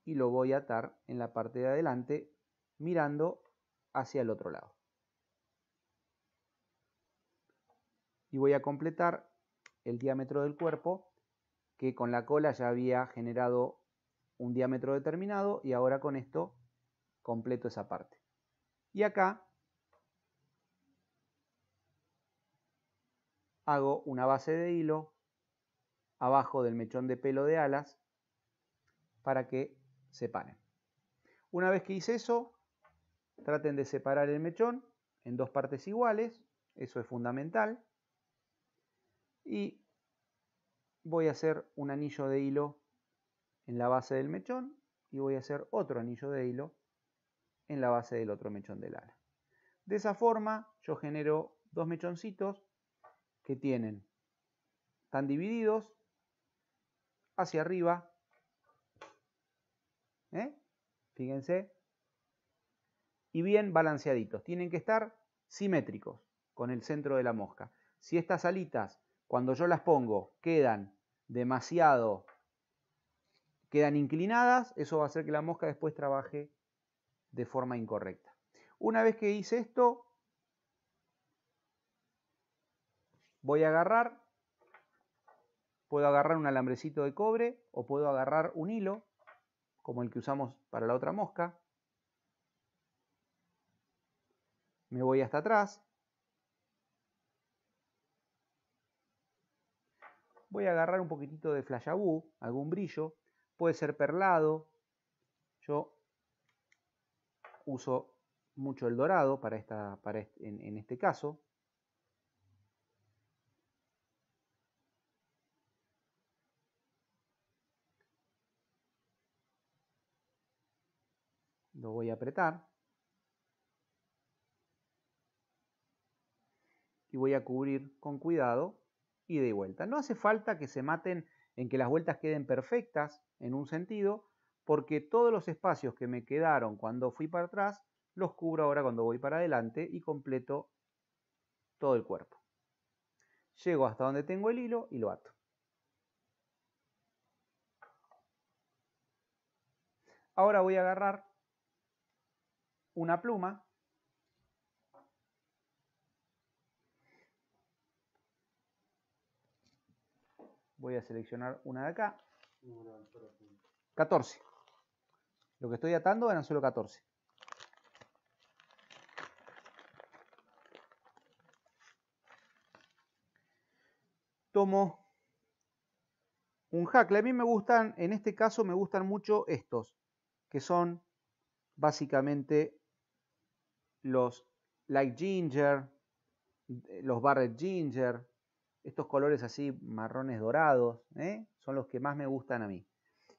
y lo voy a atar en la parte de adelante mirando hacia el otro lado. Y voy a completar el diámetro del cuerpo que con la cola ya había generado un diámetro determinado y ahora con esto completo esa parte. Y acá hago una base de hilo abajo del mechón de pelo de alas para que separen. Una vez que hice eso, traten de separar el mechón en dos partes iguales, eso es fundamental. Y voy a hacer un anillo de hilo en la base del mechón y voy a hacer otro anillo de hilo en la base del otro mechón del ala. De esa forma yo genero dos mechoncitos que tienen. Están divididos hacia arriba. ¿eh? Fíjense. Y bien balanceaditos. Tienen que estar simétricos con el centro de la mosca. Si estas alitas, cuando yo las pongo, quedan demasiado, quedan inclinadas, eso va a hacer que la mosca después trabaje de forma incorrecta. Una vez que hice esto, voy a agarrar, puedo agarrar un alambrecito de cobre o puedo agarrar un hilo, como el que usamos para la otra mosca. Me voy hasta atrás. Voy a agarrar un poquitito de flashabú, algún brillo. Puede ser perlado. Yo uso mucho el dorado para esta, para en este caso. Lo voy a apretar. Y voy a cubrir con cuidado y de vuelta. No hace falta que se maten en que las vueltas queden perfectas en un sentido, porque todos los espacios que me quedaron cuando fui para atrás, los cubro ahora cuando voy para adelante y completo todo el cuerpo. Llego hasta donde tengo el hilo y lo ato. Ahora voy a agarrar una pluma voy a seleccionar una de acá 14 lo que estoy atando eran solo 14 tomo un hackle. A mí me gustan, en este caso me gustan mucho estos, que son básicamente los light ginger, eh, los barret ginger, estos colores así marrones dorados, ¿eh? son los que más me gustan a mí.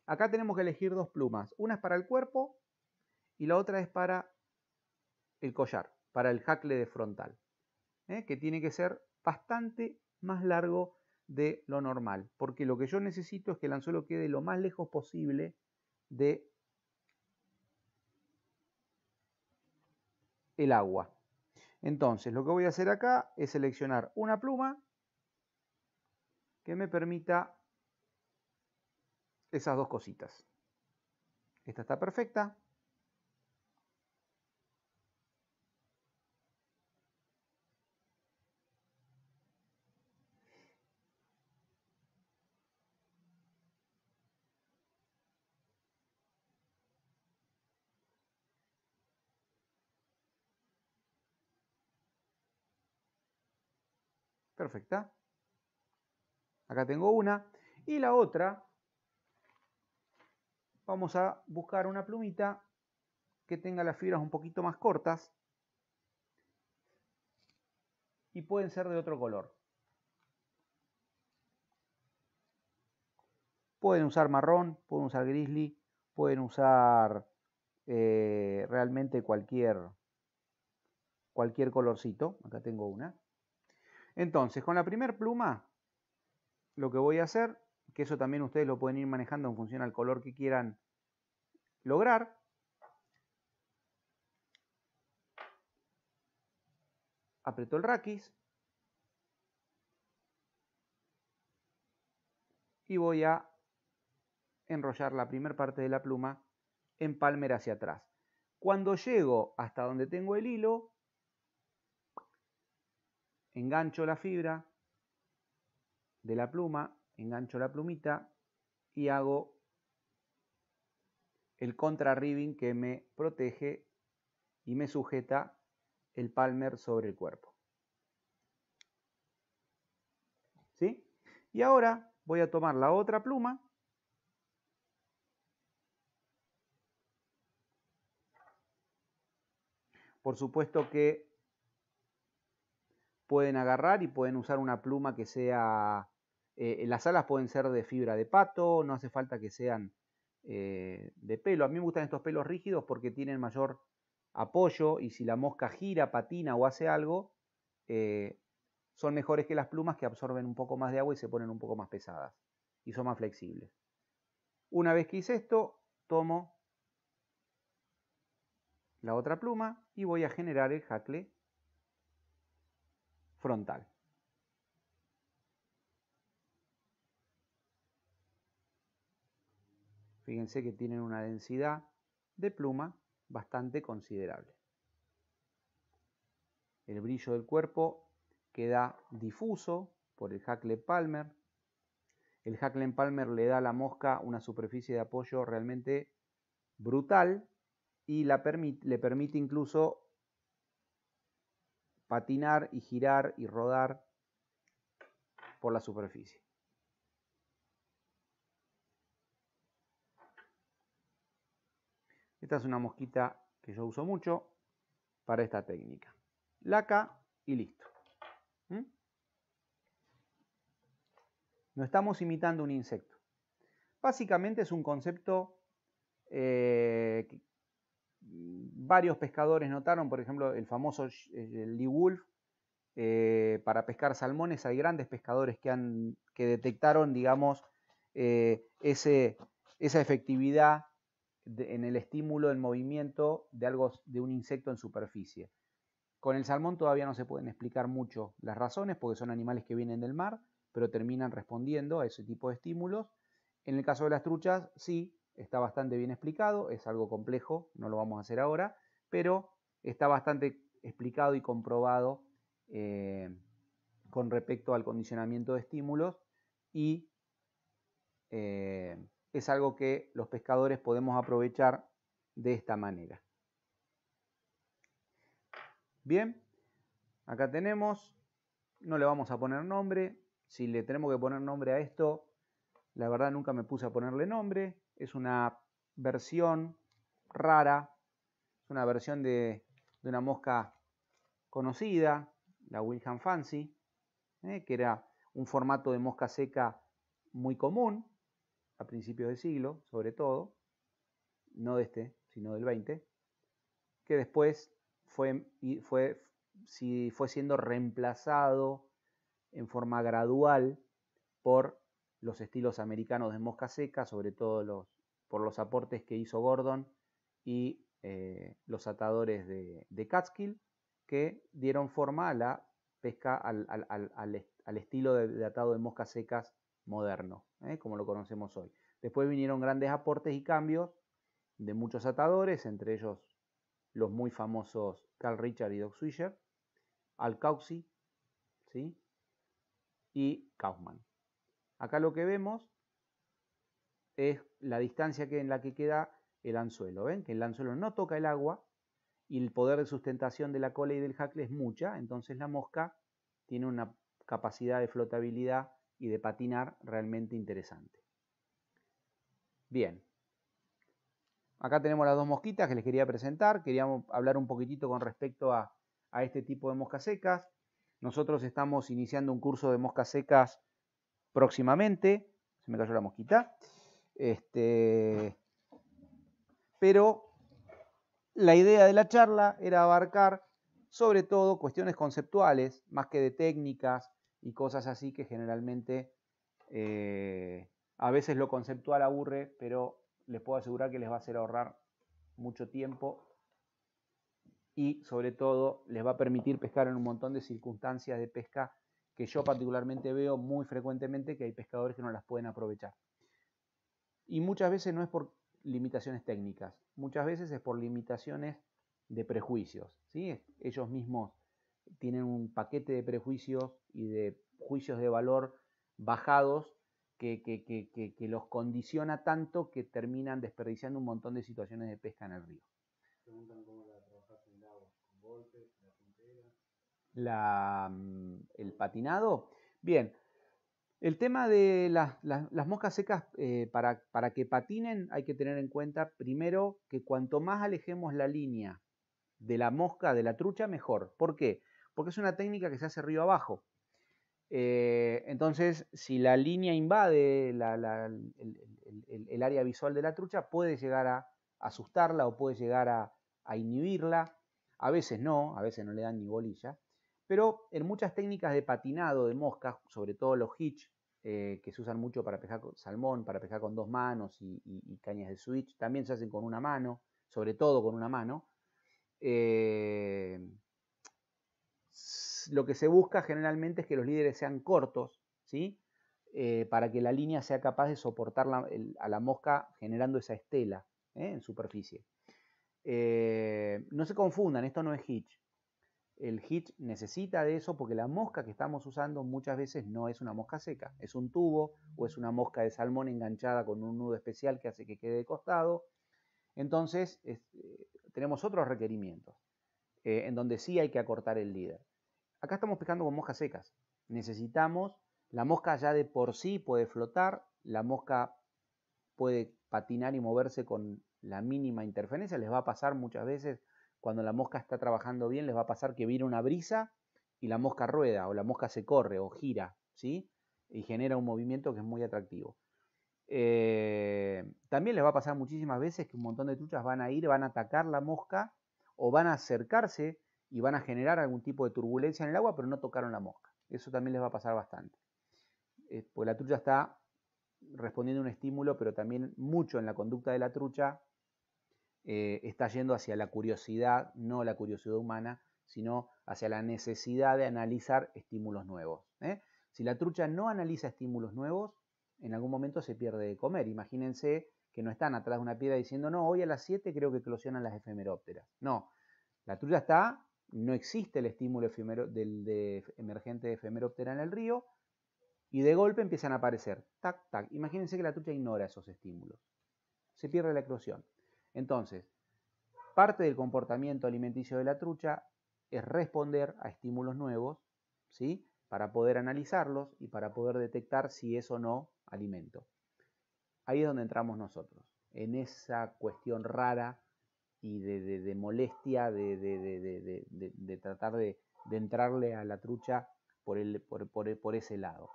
Acá tenemos que elegir dos plumas, una es para el cuerpo y la otra es para el collar, para el hackle de frontal, ¿eh? que tiene que ser bastante más largo de lo normal, porque lo que yo necesito es que el anzuelo quede lo más lejos posible de el agua. Entonces, lo que voy a hacer acá es seleccionar una pluma que me permita esas dos cositas. Esta está perfecta. Perfecta. Acá tengo una. Y la otra, vamos a buscar una plumita que tenga las fibras un poquito más cortas. Y pueden ser de otro color. Pueden usar marrón, pueden usar grizzly, pueden usar eh, realmente cualquier, cualquier colorcito. Acá tengo una. Entonces, con la primer pluma, lo que voy a hacer, que eso también ustedes lo pueden ir manejando en función al color que quieran lograr. Aprieto el raquis. Y voy a enrollar la primera parte de la pluma en palmer hacia atrás. Cuando llego hasta donde tengo el hilo, engancho la fibra de la pluma, engancho la plumita y hago el contra ribbing que me protege y me sujeta el palmer sobre el cuerpo. ¿Sí? Y ahora voy a tomar la otra pluma Por supuesto que pueden agarrar y pueden usar una pluma que sea... Eh, las alas pueden ser de fibra de pato, no hace falta que sean eh, de pelo. A mí me gustan estos pelos rígidos porque tienen mayor apoyo y si la mosca gira, patina o hace algo, eh, son mejores que las plumas que absorben un poco más de agua y se ponen un poco más pesadas y son más flexibles. Una vez que hice esto, tomo la otra pluma y voy a generar el hackle frontal fíjense que tienen una densidad de pluma bastante considerable. El brillo del cuerpo queda difuso por el Hackle Palmer. El Hackle Palmer le da a la mosca una superficie de apoyo realmente brutal y le permite incluso patinar y girar y rodar por la superficie. Esta es una mosquita que yo uso mucho para esta técnica. Laca y listo. ¿Mm? No estamos imitando un insecto. Básicamente es un concepto que... Eh, varios pescadores notaron, por ejemplo, el famoso eh, Lee Wolf, eh, para pescar salmones, hay grandes pescadores que, han, que detectaron, digamos, eh, esa efectividad en el estímulo del movimiento de, algo, de un insecto en superficie. Con el salmón todavía no se pueden explicar mucho las razones, porque son animales que vienen del mar, pero terminan respondiendo a ese tipo de estímulos. En el caso de las truchas, sí, está bastante bien explicado, es algo complejo, no lo vamos a hacer ahora, pero está bastante explicado y comprobado eh, con respecto al condicionamiento de estímulos y eh, es algo que los pescadores podemos aprovechar de esta manera. Bien, acá tenemos, no le vamos a poner nombre, si le tenemos que poner nombre a esto, la verdad nunca me puse a ponerle nombre, es una versión rara, es una versión de, una mosca conocida, la Wilhelm Fancy, ¿eh? que era un formato de mosca seca muy común a principios del siglo, sobre todo, no de este, sino del 20, que después fue, fue, fue siendo reemplazado en forma gradual por los estilos americanos de mosca seca, sobre todo los, por los aportes que hizo Gordon y eh, los atadores de, de, Catskill, que dieron forma a la pesca, al, estilo de, atado de moscas secas moderno, ¿eh? como lo conocemos hoy. Después vinieron grandes aportes y cambios de muchos atadores, entre ellos los muy famosos Carl Richard y Doc Swisher, Al ¿sí? y Kaufman. Acá lo que vemos es la distancia que, en la que queda el anzuelo. ¿Ven? Que el anzuelo no toca el agua y el poder de sustentación de la cola y del jacle es mucha, entonces la mosca tiene una capacidad de flotabilidad y de patinar realmente interesante. Bien. Acá tenemos las dos mosquitas que les quería presentar. Queríamos hablar un poquitito con respecto a, a este tipo de moscas secas. Nosotros estamos iniciando un curso de moscas secas próximamente. Se me cayó la mosquita. Este, pero la idea de la charla era abarcar sobre todo cuestiones conceptuales, más que de técnicas y cosas así que generalmente eh, a veces lo conceptual aburre, pero les puedo asegurar que les va a hacer ahorrar mucho tiempo y sobre todo les va a permitir pescar en un montón de circunstancias de pesca que yo particularmente veo muy frecuentemente que hay pescadores que no las pueden aprovechar. Y muchas veces no es por limitaciones técnicas, muchas veces es por limitaciones de prejuicios. ¿sí? Ellos mismos tienen un paquete de prejuicios y de juicios de valor bajados que, que, los condiciona tanto que terminan desperdiciando un montón de situaciones de pesca en el río. Preguntan cómo la en con golpes, la puntera. La, mm, patinado. Bien, el tema de las moscas secas, eh, para, para que patinen hay que tener en cuenta primero que cuanto más alejemos la línea de la mosca, de la trucha, mejor. ¿Por qué? Porque es una técnica que se hace río abajo. Eh, entonces, si la línea invade el, área visual de la trucha, puede llegar a asustarla o puede llegar a, a, inhibirla. A veces no, a veces no le dan ni bolilla. Pero en muchas técnicas de patinado de moscas, sobre todo los hitch, eh, que se usan mucho para pescar con salmón, para pescar con dos manos y, cañas de switch, también se hacen con una mano, sobre todo con una mano. Eh, lo que se busca generalmente es que los líderes sean cortos, ¿sí? Eh, para que la línea sea capaz de soportar a la mosca generando esa estela en superficie. no se confundan, esto no es hitch el hitch necesita de eso porque la mosca que estamos usando muchas veces no es una mosca seca, es un tubo o es una mosca de salmón enganchada con un nudo especial que hace que quede de costado. Entonces eh, tenemos otros requerimientos eh, en donde sí hay que acortar el líder. Acá estamos pescando con moscas secas. Necesitamos, la mosca ya de por sí puede flotar, la mosca puede patinar y moverse con la mínima interferencia, les va a pasar muchas veces cuando la mosca está trabajando bien, les va a pasar que viene una brisa y la mosca rueda o la mosca se corre o gira, ¿sí? Y genera un movimiento que es muy atractivo. Eh, también les va a pasar muchísimas veces que un montón de truchas van a ir, van a atacar la mosca o van a acercarse y van a generar algún tipo de turbulencia en el agua, pero no tocaron la mosca. Eso también les va a pasar bastante. Eh, pues la trucha está respondiendo a un estímulo, pero también mucho en la conducta de la trucha eh, está yendo hacia la curiosidad, no la curiosidad humana, sino hacia la necesidad de analizar estímulos nuevos. ¿eh? Si la trucha no analiza estímulos nuevos, en algún momento se pierde de comer. Imagínense que no están atrás de una piedra diciendo, no, hoy a las 7 creo que eclosionan las efemerópteras. No, la trucha está, no existe el estímulo efemero, del, de, emergente de efemeróptera en el río y de golpe empiezan a aparecer. Tac, tac. Imagínense que la trucha ignora esos estímulos. Se pierde la eclosión. Entonces, parte del comportamiento alimenticio de la trucha es responder a estímulos nuevos, ¿sí? Para poder analizarlos y para poder detectar si es o no alimento. Ahí es donde entramos nosotros, en esa cuestión rara y de, molestia de, tratar de, entrarle a la trucha por, ese lado.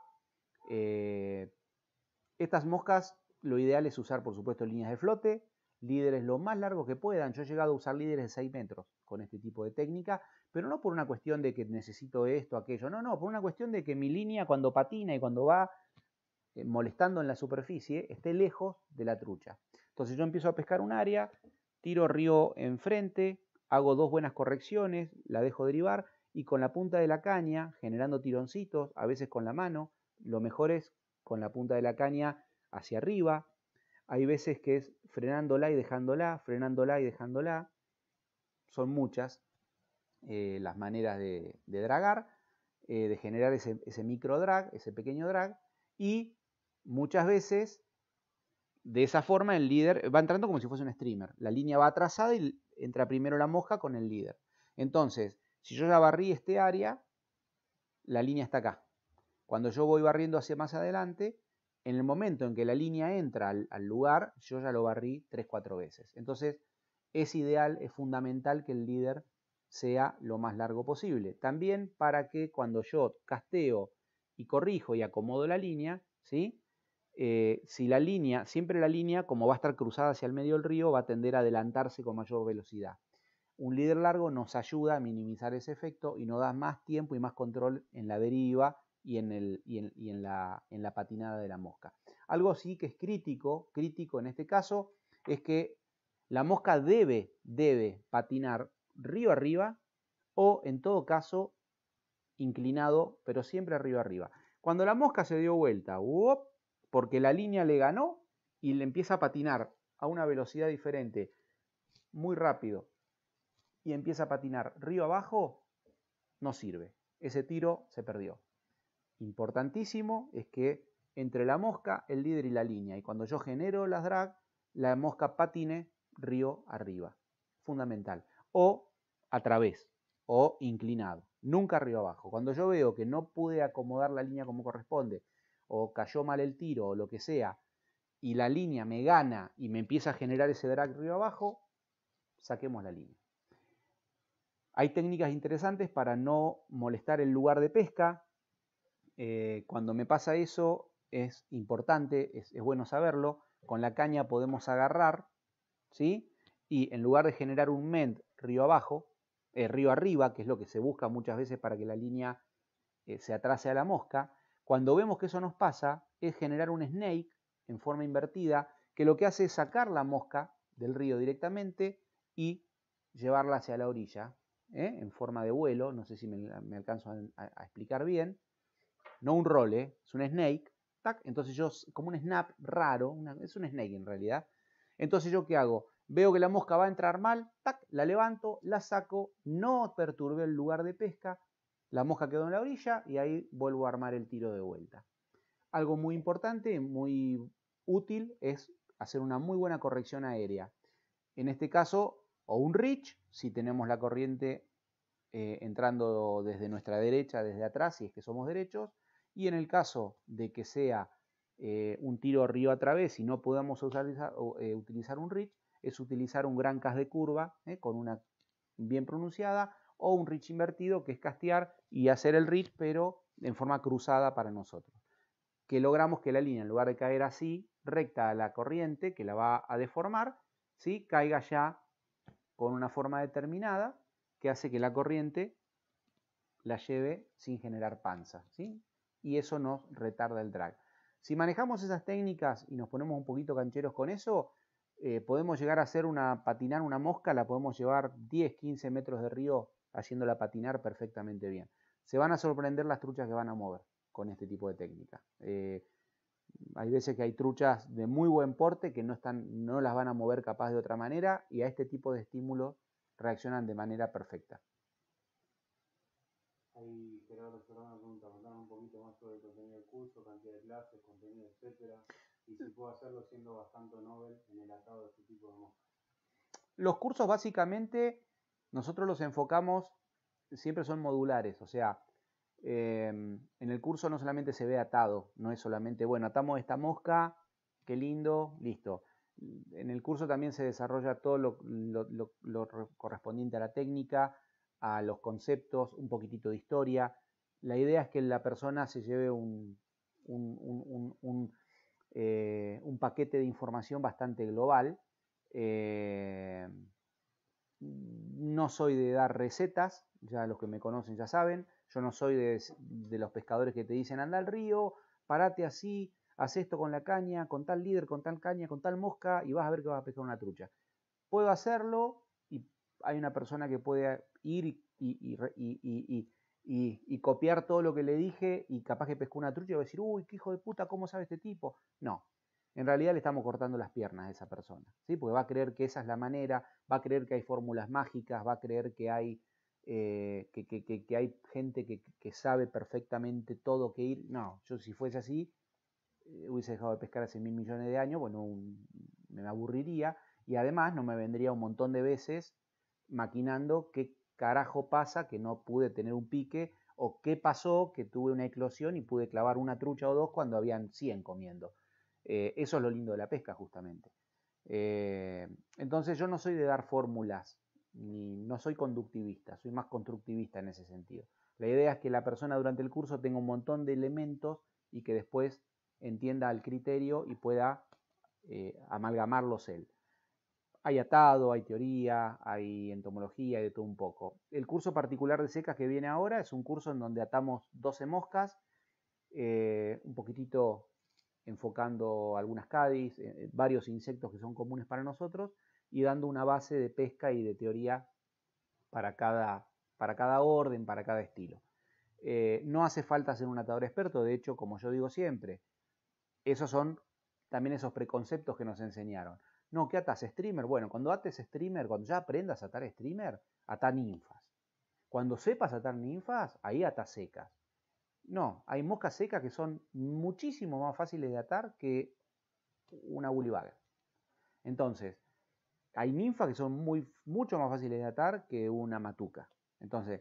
Eh, estas moscas, lo ideal es usar, por supuesto, líneas de flote, líderes lo más largos que puedan. Yo he llegado a usar líderes de 6 metros con este tipo de técnica, pero no por una cuestión de que necesito esto, aquello, no, no, por una cuestión de que mi línea cuando patina y cuando va eh, molestando en la superficie esté lejos de la trucha. Entonces yo empiezo a pescar un área, tiro río enfrente, hago dos buenas correcciones, la dejo derivar y con la punta de la caña, generando tironcitos, a veces con la mano, lo mejor es con la punta de la caña hacia arriba, hay veces que es frenándola y dejándola, frenándola y dejándola. Son muchas eh, las maneras de, dragar, eh, de generar ese, ese micro drag, ese pequeño drag. Y muchas veces, de esa forma, el líder va entrando como si fuese un streamer. La línea va atrasada y entra primero la mosca con el líder. Entonces, si yo ya barrí este área, la línea está acá. Cuando yo voy barriendo hacia más adelante, en el momento en que la línea entra al, lugar, yo ya lo barrí 3-4 veces. Entonces, es ideal, es fundamental que el líder sea lo más largo posible. También para que cuando yo casteo y corrijo y acomodo la línea, ¿sí? Eh, si la línea, siempre la línea, como va a estar cruzada hacia el medio del río, va a tender a adelantarse con mayor velocidad. Un líder largo nos ayuda a minimizar ese efecto y nos da más tiempo y más control en la deriva y en, la, patinada de la mosca. Algo sí que es crítico, crítico en este caso, es que la mosca debe, debe patinar río arriba o en todo caso inclinado, pero siempre río arriba. Cuando la mosca se dio vuelta, porque la línea le ganó y le empieza a patinar a una velocidad diferente, muy rápido, y empieza a patinar río abajo, no sirve. Ese tiro se perdió importantísimo es que entre la mosca, el líder y la línea. Y cuando yo genero las drag, la mosca patine río arriba. Fundamental. O a través, o inclinado. Nunca río abajo. Cuando yo veo que no pude acomodar la línea como corresponde, o cayó mal el tiro, o lo que sea, y la línea me gana y me empieza a generar ese drag río abajo, saquemos la línea. Hay técnicas interesantes para no molestar el lugar de pesca, eh, cuando me pasa eso es importante, es, bueno saberlo. Con la caña podemos agarrar, ¿sí? Y en lugar de generar un mend río abajo, eh, río arriba, que es lo que se busca muchas veces para que la línea eh, se atrase a la mosca, cuando vemos que eso nos pasa, es generar un snake en forma invertida, que lo que hace es sacar la mosca del río directamente y llevarla hacia la orilla, en forma de vuelo, no sé si me, alcanzo a explicar bien, no un role, ¿eh? es un snake, tac, entonces yo, como un snap raro, es un snake en realidad, entonces yo qué hago? Veo que la mosca va a entrar mal, tac, la levanto, la saco, no perturbe el lugar de pesca, la mosca quedó en la orilla y ahí vuelvo a armar el tiro de vuelta. Algo muy importante, muy útil, es hacer una muy buena corrección aérea. En este caso, o un reach, si tenemos la corriente eh, entrando desde nuestra derecha, desde atrás, si es que somos derechos, y en el caso de que sea eh, un tiro río a través y no podamos eh, utilizar un reach, es utilizar un gran cas de curva eh, con una bien pronunciada o un reach invertido que es castear y hacer el reach pero en forma cruzada para nosotros. Que logramos que la línea en lugar de caer así, recta a la corriente que la va a deformar, ¿sí? caiga ya con una forma determinada que hace que la corriente la lleve sin generar panza. ¿sí? y eso nos retarda el drag. Si manejamos esas técnicas y nos ponemos un poquito cancheros con eso, eh, podemos llegar a hacer una patinar una mosca, la podemos llevar 10, 15 metros de río haciéndola patinar perfectamente bien. Se van a sorprender las truchas que van a mover con este tipo de técnica. Eh, hay veces que hay truchas de muy buen porte que no, están, no las van a mover capaz de otra manera y a este tipo de estímulo reaccionan de manera perfecta poquito más sobre el contenido del curso, cantidad de clases, contenido, etcétera, y si puedo hacerlo siendo bastante novel en el atado de este tipo de Los cursos básicamente nosotros los enfocamos, siempre son modulares, o sea, em, en el curso no solamente se ve atado, no es solamente, bueno, atamos esta mosca, qué lindo, listo. En el curso también se desarrolla todo lo correspondiente a la técnica, a los conceptos, un poquitito de historia, la idea es que la persona se lleve un, eh, paquete de información bastante global. Eh, no soy de dar recetas, ya los que me conocen ya saben. Yo no soy de, los pescadores que te dicen anda al río, parate así, haz esto con la caña, con tal líder, con tal caña, con tal mosca y vas a ver que vas a pescar una trucha. Puedo hacerlo y hay una persona que puede ir y y, copiar todo lo que le dije y capaz que pescó una trucha y va a decir, uy, qué hijo de puta, ¿cómo sabe este tipo? No, en realidad le estamos cortando las piernas a esa persona, ¿sí? Porque va a creer que esa es la manera, va a creer que hay fórmulas mágicas, va a creer que hay, eh, que, que, hay gente que, sabe perfectamente todo que ir. No, yo si fuese así, eh, hubiese dejado de pescar hace mil millones de años, bueno, me aburriría y además no me vendría un montón de veces maquinando que carajo pasa que no pude tener un pique o qué pasó que tuve una eclosión y pude clavar una trucha o dos cuando habían 100 comiendo. Eh, eso es lo lindo de la pesca justamente. Eh, entonces yo no soy de dar fórmulas, ni no soy conductivista, soy más constructivista en ese sentido. La idea es que la persona durante el curso tenga un montón de elementos y que después entienda el criterio y pueda eh, amalgamarlos él. Hay atado, hay teoría, hay entomología, hay de todo un poco. El curso particular de secas que viene ahora es un curso en donde atamos 12 moscas, eh, un poquitito enfocando algunas cádiz, eh, eh, varios insectos que son comunes para nosotros y dando una base de pesca y de teoría para cada, para cada orden, para cada estilo. no hace falta ser un atador experto, de hecho, como yo digo siempre, esos son también esos preconceptos que nos enseñaron. No, ¿qué atas? ¿Streamer? Bueno, cuando ates streamer, cuando ya aprendas a atar streamer, ata ninfas. Cuando sepas atar ninfas, ahí atas secas. No, hay moscas secas que son muchísimo más fáciles de atar que una bullybagger. Entonces, hay ninfas que son muy, mucho más fáciles de atar que una matuca. Entonces,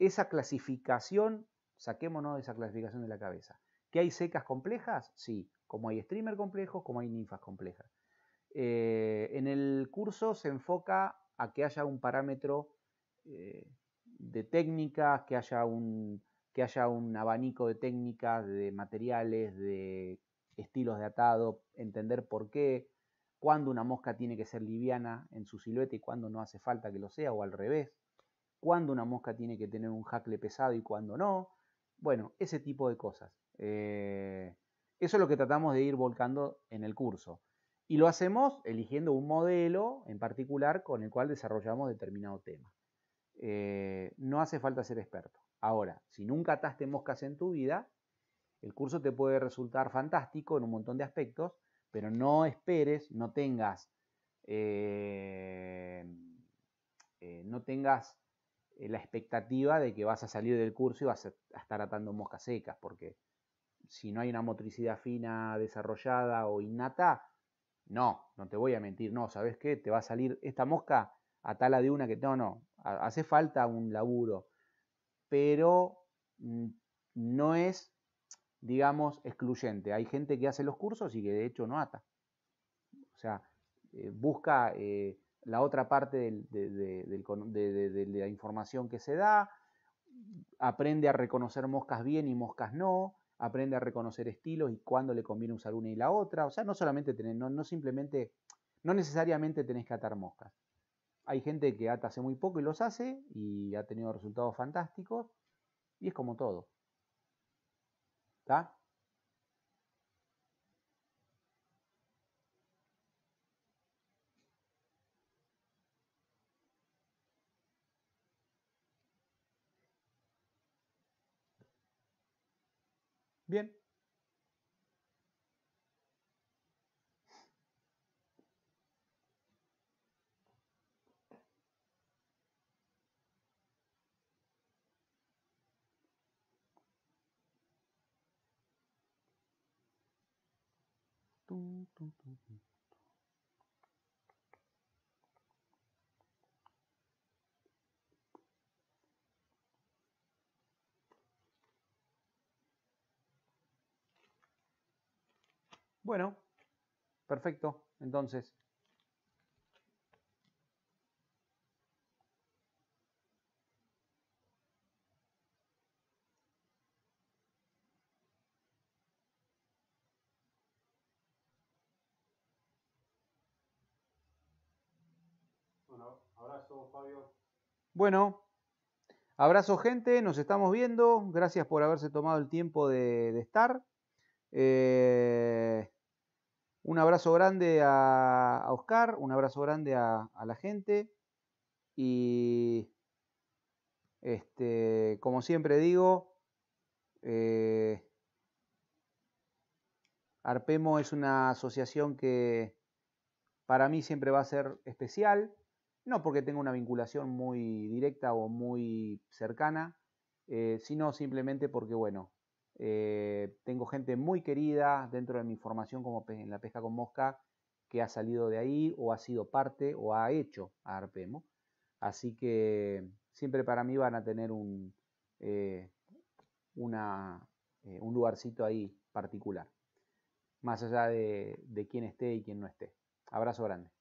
esa clasificación, saquémonos de esa clasificación de la cabeza. ¿Que hay secas complejas? Sí, como hay streamer complejos, como hay ninfas complejas. Eh, en el curso se enfoca a que haya un parámetro eh, de técnicas, que haya, un, que haya un abanico de técnicas, de materiales, de estilos de atado, entender por qué, cuándo una mosca tiene que ser liviana en su silueta y cuándo no hace falta que lo sea, o al revés, cuándo una mosca tiene que tener un hackle pesado y cuándo no, bueno, ese tipo de cosas. Eh, eso es lo que tratamos de ir volcando en el curso. Y lo hacemos eligiendo un modelo en particular con el cual desarrollamos determinado tema. Eh, no hace falta ser experto. Ahora, si nunca ataste moscas en tu vida, el curso te puede resultar fantástico en un montón de aspectos, pero no esperes, no tengas, eh, eh, no tengas la expectativa de que vas a salir del curso y vas a, a estar atando moscas secas, porque si no hay una motricidad fina desarrollada o innata, no, no te voy a mentir, no, ¿sabes qué? Te va a salir esta mosca a tala de una que... No, no, hace falta un laburo, pero mm, no es, digamos, excluyente. Hay gente que hace los cursos y que de hecho no ata. O sea, eh, busca eh, la otra parte de la información que se da, aprende a reconocer moscas bien y moscas no, aprende a reconocer estilos y cuándo le conviene usar una y la otra. O sea, no solamente tenés, no, simplemente, no necesariamente tenés que atar moscas. Hay gente que ata hace muy poco y los hace y ha tenido resultados fantásticos. Y es como todo. ¿Está? Bien. Tú, tú, tú, Bueno, perfecto. Entonces, Bueno, abrazo Fabio. Bueno, abrazo, gente, nos estamos viendo. Gracias por haberse tomado el tiempo de estar. Eh, un abrazo grande a, Oscar, un abrazo grande a, la gente. Y este, como siempre digo, eh, Arpemo es una asociación que para mí siempre va a ser especial, no porque tenga una vinculación muy directa o muy cercana, eh, sino simplemente porque, bueno, eh, tengo gente muy querida dentro de mi formación como en la pesca con mosca que ha salido de ahí o ha sido parte o ha hecho a Arpemo. Así que siempre para mí van a tener un, eh, eh, un lugarcito ahí particular, más allá de, de quién esté y quién no esté. Abrazo grande.